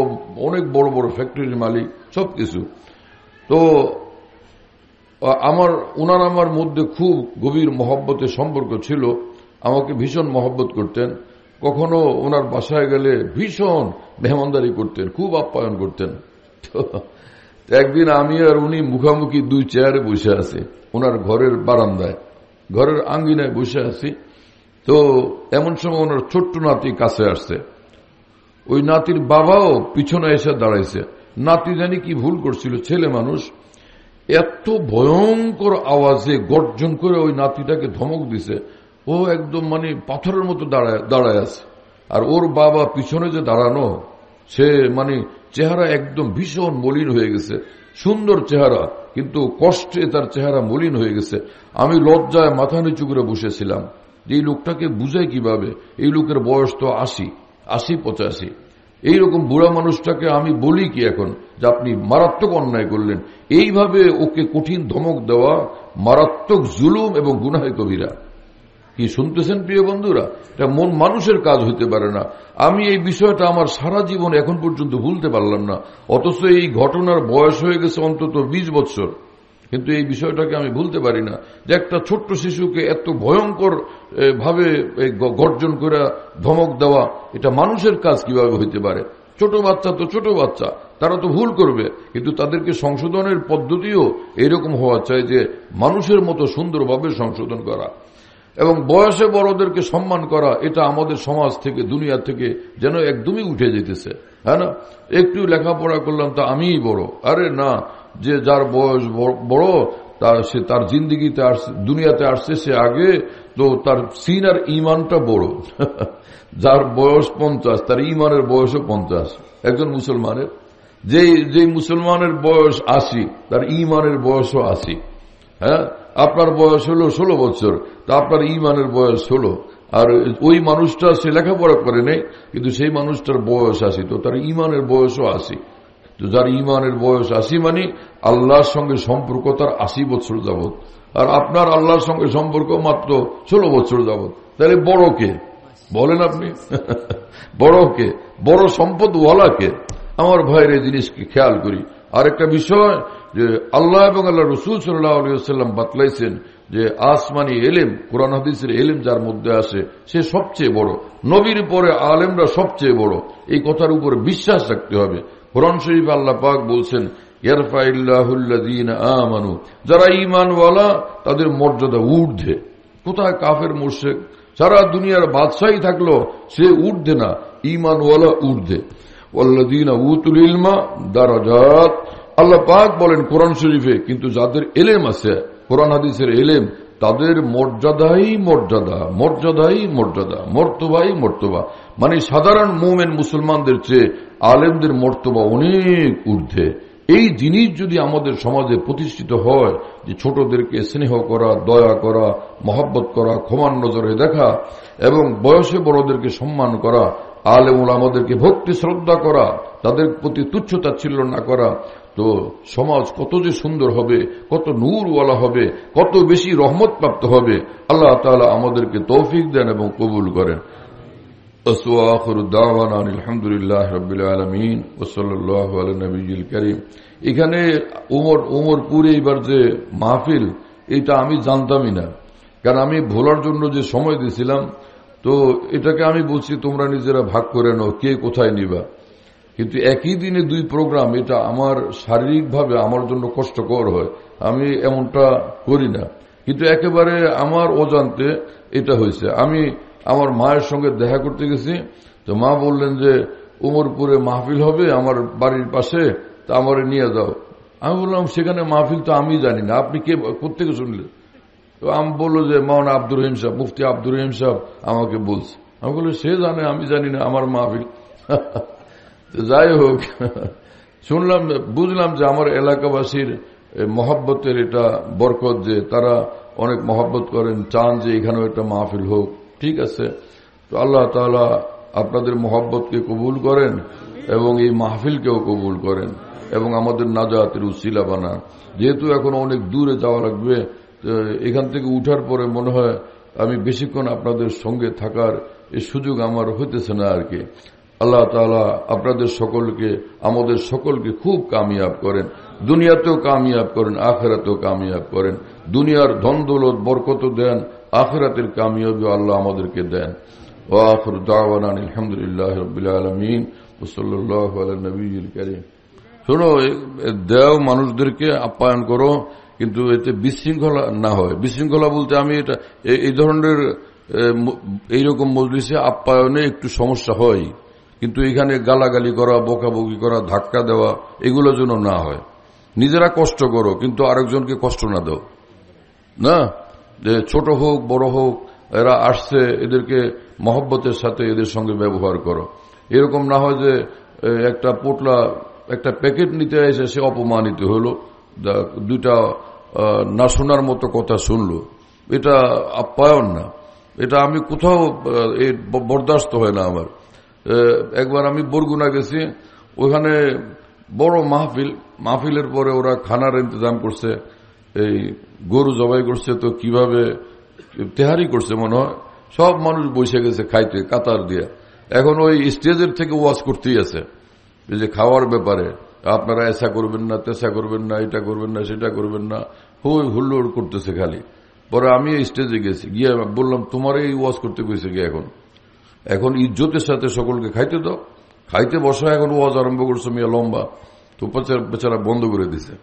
অনেক বড় বড় ফ্যাক্টরির মালিক সব কিছু তো আমার ওনার আমার মধ্যে খুব গভীর মহব্বতের সম্পর্ক ছিল আমাকে ভীষণ মহব্বত করতেন কখনো ওনার বাসায় গেলে ভীষণ মেহমানদারি করতেন খুব আপ্যায়ন করতেন একদিন আমি আর উনি মুখামুখি দুই চেয়ারে বসে আছি ওনার ঘরের বারান্দায় ঘরের আঙ্গিনায় বসে আছি তো এমন সময় ওনার ছোট্ট নাতি কাছে আসছে ওই নাতির বাবাও পিছনে এসে দাঁড়াইছে নাতি জানি কি ভুল করছিল ছেলে মানুষ এত ভয়ঙ্কর আওয়াজে গর্জন করে ওই নাতিটাকে ধমক দিছে ও একদম মানে পাথরের মতো দাঁড়ায় দাঁড়ায় আছে আর ওর বাবা পিছনে যে দাঁড়ানো সে মানে চেহারা একদম ভীষণ মলিন হয়ে গেছে সুন্দর চেহারা কিন্তু কষ্টে তার চেহারা মলিন হয়ে গেছে আমি লজ্জায় মাথা নিচু করে বসেছিলাম যে এই লোকটাকে বুঝাই কিভাবে এই লোকের বয়স তো আশি আশি পঁচাশি এইরকম বুড়া মানুষটাকে আমি বলি কি এখন যে আপনি মারাত্মক অন্যায় করলেন এইভাবে ওকে কঠিন ধমক দেওয়া মারাত্মক জুলুম এবং গুনাহে কবিরা কি শুনতেছেন প্রিয় বন্ধুরা এটা মন মানুষের কাজ হইতে পারে না আমি এই বিষয়টা আমার সারা জীবন এখন পর্যন্ত ভুলতে পারলাম না অথচ এই ঘটনার বয়স হয়ে গেছে অন্তত বিশ বছর কিন্তু এই বিষয়টাকে আমি ভুলতে পারি না যে একটা ছোট্ট শিশুকে এত ভয়ঙ্কর ভাবে গর্জন করে ধমক দেওয়া এটা মানুষের কাজ কিভাবে হইতে পারে ছোট বাচ্চা তো ছোট বাচ্চা তারা তো ভুল করবে কিন্তু তাদেরকে সংশোধনের পদ্ধতিও এরকম হওয়া চাই যে মানুষের মতো সুন্দরভাবে সংশোধন করা এবং বয়সে বড়দেরকে সম্মান করা এটা আমাদের সমাজ থেকে দুনিয়া থেকে যেন একদমই উঠে যেতেছে হ্যাঁ না একটু লেখাপড়া করলাম তা আমিই বড় আরে না যে যার বয়স বড় তার সে তার জিন্দিগিতে আসছে দুনিয়াতে আসছে সে আগে তো তার সিন আর ইমানটা বড় *laughs* যার বয়স পঞ্চাশ তার ইমানের বয়সও পঞ্চাশ একজন মুসলমানের যে যে মুসলমানের বয়স আশি তার ইমানের বয়সও আশি হ্যাঁ আপনার বয়স হলো ষোলো বছর তা আপনার ইমানের বয়স ষোলো আর ওই মানুষটা সে লেখাপড়া করে নেই কিন্তু সেই মানুষটার বয়স আসি তো তার ইমানের বয়সও আসি তো যার ইমানের বয়স আসি মানে আল্লাহর সঙ্গে সম্পর্ক তার আশি বছর যাবৎ আর আপনার আল্লাহর সঙ্গে সম্পর্ক মাত্র ষোলো বছর যাবৎ তাহলে বড় কে বলেন আপনি *laughs* বড় কে বড় সম্পদ ওয়ালাকে আমার ভাইয়ের এই জিনিসকে খেয়াল করি আর একটা বিষয় যে আল্লাহ এবং আল্লাহ রসুল সাল্লাহ আলিয়াল্লাম বাতলাইছেন যে আসমানি এলেম কোরআন হাদিসের এলেম যার মধ্যে আসে সে সবচেয়ে বড় নবীর পরে আলেমরা সবচেয়ে বড় এই কথার উপর বিশ্বাস রাখতে হবে কোরআন শরীফ আল্লাহ পাক বলছেন আমানু যারা ইমানওয়ালা তাদের মর্যাদা ঊর্ধ্বে কোথায় কাফের মোর্শে সারা দুনিয়ার বাদশাহী থাকলো সে ঊর্ধ্বে না ইমানওয়ালা ঊর্ধ্বে ওল্লাদিন দারাজাত আল্লাহ পাক বলেন কোরআন শরীফে কিন্তু যাদের এলেম আছে কোরআন হাদিসের এলেম তাদের মর্যাদাই মর্যাদা মর্যাদাই মর্যাদা মর্তবাই মর্তবা মানে সাধারণ মোমেন মুসলমানদের চেয়ে আলেমদের মর্তবা অনেক ঊর্ধ্বে এই জিনিস যদি আমাদের সমাজে প্রতিষ্ঠিত হয় যে ছোটদেরকে স্নেহ করা দয়া করা মহাব্বত করা ক্ষমান নজরে দেখা এবং বয়সে বড়দেরকে সম্মান করা আলেমুল আমাদেরকে ভক্তি শ্রদ্ধা করা তাদের প্রতি তুচ্ছতা ছিল না করা তো সমাজ কত যে সুন্দর হবে কত নূরওয়ালা হবে কত বেশি রহমত প্রাপ্ত হবে আল্লাহ তালা আমাদেরকে তৌফিক দেন এবং কবুল করেন আলহামদুলিল্লাহ রবিলমিন ওসল্লাহ নবীল করিম এখানে উমর উমরপুরে এবার যে মাহফিল এটা আমি জানতামই না কারণ আমি ভোলার জন্য যে সময় দিয়েছিলাম তো এটাকে আমি বলছি তোমরা নিজেরা ভাগ করে নাও কে কোথায় নিবা কিন্তু একই দিনে দুই প্রোগ্রাম এটা আমার শারীরিকভাবে আমার জন্য কষ্টকর হয় আমি এমনটা করি না কিন্তু একেবারে আমার অজান্তে এটা হয়েছে আমি আমার মায়ের সঙ্গে দেখা করতে গেছি তো মা বললেন যে উমরপুরে মাহফিল হবে আমার বাড়ির পাশে তা আমার নিয়ে যাও আমি বললাম সেখানে মাহফিল তো আমি জানি না আপনি কে কোথেকে শুনলেন তো আমি বললো যে মাওনা আব্দুর রহিম সাহেব মুফতি আব্দুর রহিম সাহেব আমাকে বলছে আমি বললো সে জানে আমি জানি না আমার মাহফিল *laughs* যাই হোক শুনলাম বুঝলাম যে আমার এলাকাবাসীর মহাব্বতের এটা বরকত যে তারা অনেক মহাব্বত করেন চান যে এখানেও একটা মাহফিল হোক ঠিক আছে তো আল্লাহ তালা আপনাদের মহাব্বতকে কবুল করেন এবং এই মাহফিলকেও কবুল করেন এবং আমাদের নাজাতের উচিলা বানান যেহেতু এখন অনেক দূরে যাওয়া লাগবে এখান থেকে উঠার পরে মনে হয় আমি বেশিক্ষণ আপনাদের সঙ্গে থাকার এই সুযোগ আমার হইতেছে না আর কি আল্লাহ তালা আপনাদের সকলকে আমাদের সকলকে খুব কামিয়াব করেন দুনিয়াতেও কামিয়াব করেন আখেরাতেও কামিয়াব করেন দুনিয়ার ধনদৌলত বরকত দেন আখেরাতের কামিয়াবি আল্লাহ আমাদেরকে দেন ও আখর দাওয়ান আলহামদুলিল্লাহ আলমিন ওসল্লাহ নবীল করিম শোনো দেও মানুষদেরকে আপ্যায়ন করো কিন্তু এতে বিশৃঙ্খলা না হয় বিশৃঙ্খলা বলতে আমি এটা এই ধরনের এইরকম মজলিসে আপ্যায়নে একটু সমস্যা হয় কিন্তু এখানে গালাগালি করা বকাবকি করা ধাক্কা দেওয়া এগুলো যেন না হয় নিজেরা কষ্ট করো কিন্তু আরেকজনকে কষ্ট না দাও না যে ছোট হোক বড় হোক এরা আসছে এদেরকে মহব্বতের সাথে এদের সঙ্গে ব্যবহার করো এরকম না হয় যে একটা পোটলা একটা প্যাকেট নিতে এসে সে অপমানিত হলো দুইটা না শোনার মতো কথা শুনলো এটা আপ্যায়ন না এটা আমি কোথাও বরদাস্ত হয় না আমার একবার আমি বরগুনা গেছি ওখানে বড় মাহফিল মাহফিলের পরে ওরা খানার ইন্তজাম করছে এই গরু জবাই করছে তো কিভাবে তেহারি করছে মনে হয় সব মানুষ বসে গেছে খাইতে কাতার দিয়ে এখন ওই স্টেজের থেকে ওয়াজ করতেই আছে যে খাওয়ার ব্যাপারে আপনারা এসা করবেন না তেসা করবেন না এটা করবেন না সেটা করবেন না হই হুল্লোড় করতেছে খালি পরে আমি স্টেজে গেছি গিয়ে বললাম তোমার এই ওয়াজ করতে গেছে গিয়ে এখন এখন ইজ্জতের সাথে সকলকে খাইতে দাও খাইতে বসা এখন ওয়াজ আরম্ভ করছে মিয়া লম্বা তো বেচারা বন্ধ করে দিছে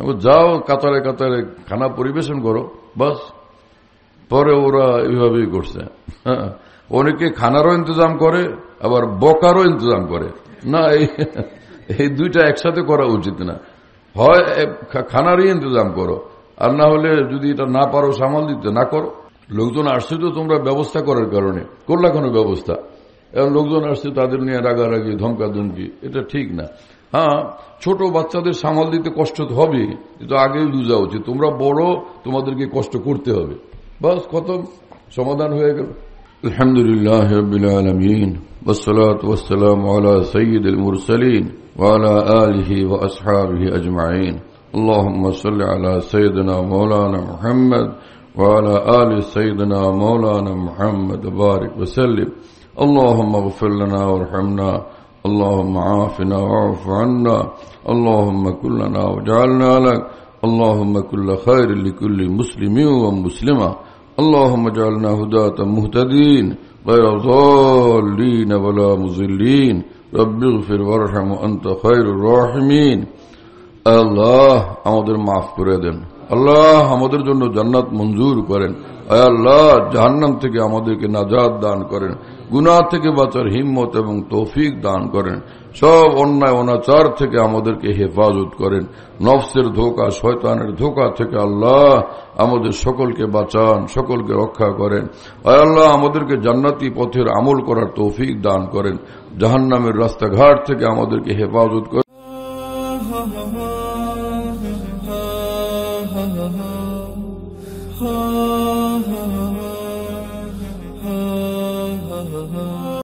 এখন যাও কাতারে কাতারে খানা পরিবেশন করো বাস পরে ওরা এইভাবেই করছে হ্যাঁ, অনেকে খানারও ইন্তজাম করে আবার বকারও ইন্তজাম করে না এই দুইটা একসাথে করা উচিত না হয় খানারই ইন্তজাম করো আর না হলে যদি এটা না পারো সামাল দিতে না করো লোকজন আসছে তো তোমরা ব্যবস্থা করার কারণে করলা কোনো ব্যবস্থা এবং লোকজন আসছে তাদের নিয়ে রাগারাগি ধমকা ধমকি এটা ঠিক না হ্যাঁ ছোট বাচ্চাদের সামাল দিতে কষ্ট তো হবে এটা আগেই বুঝা উচিত তোমরা বড় তোমাদেরকে কষ্ট করতে হবে বাস কত সমাধান হয়ে গেল আলহামদুলিল্লাহ আলমিন والصلاة والسلام على وعلى آل سيدنا مولانا محمد بارك وسلم اللهم اغفر لنا وارحمنا اللهم عافنا واعف عنا اللهم كلنا واجعلنا لك اللهم كل خير لكل مسلم ومسلمة اللهم اجعلنا هداة مهتدين غير ضالين ولا مزلين رب اغفر وارحم وانت خير الراحمين الله আমাদের মাফ করে আল্লাহ আমাদের জন্য জান্নাত মঞ্জুর করেন আল্লাহ জাহান্নাম থেকে আমাদেরকে নাজাদ দান করেন গুনা থেকে বাঁচার হিম্মত এবং তৌফিক দান করেন সব অন্যায় অনাচার থেকে আমাদেরকে হেফাজত করেন নফসের ধোকা শয়তানের ধোকা থেকে আল্লাহ আমাদের সকলকে বাঁচান সকলকে রক্ষা করেন আল্লাহ আমাদেরকে জান্নাতি পথের আমল করার তৌফিক দান করেন জাহান্নামের রাস্তাঘাট থেকে আমাদেরকে হেফাজত করেন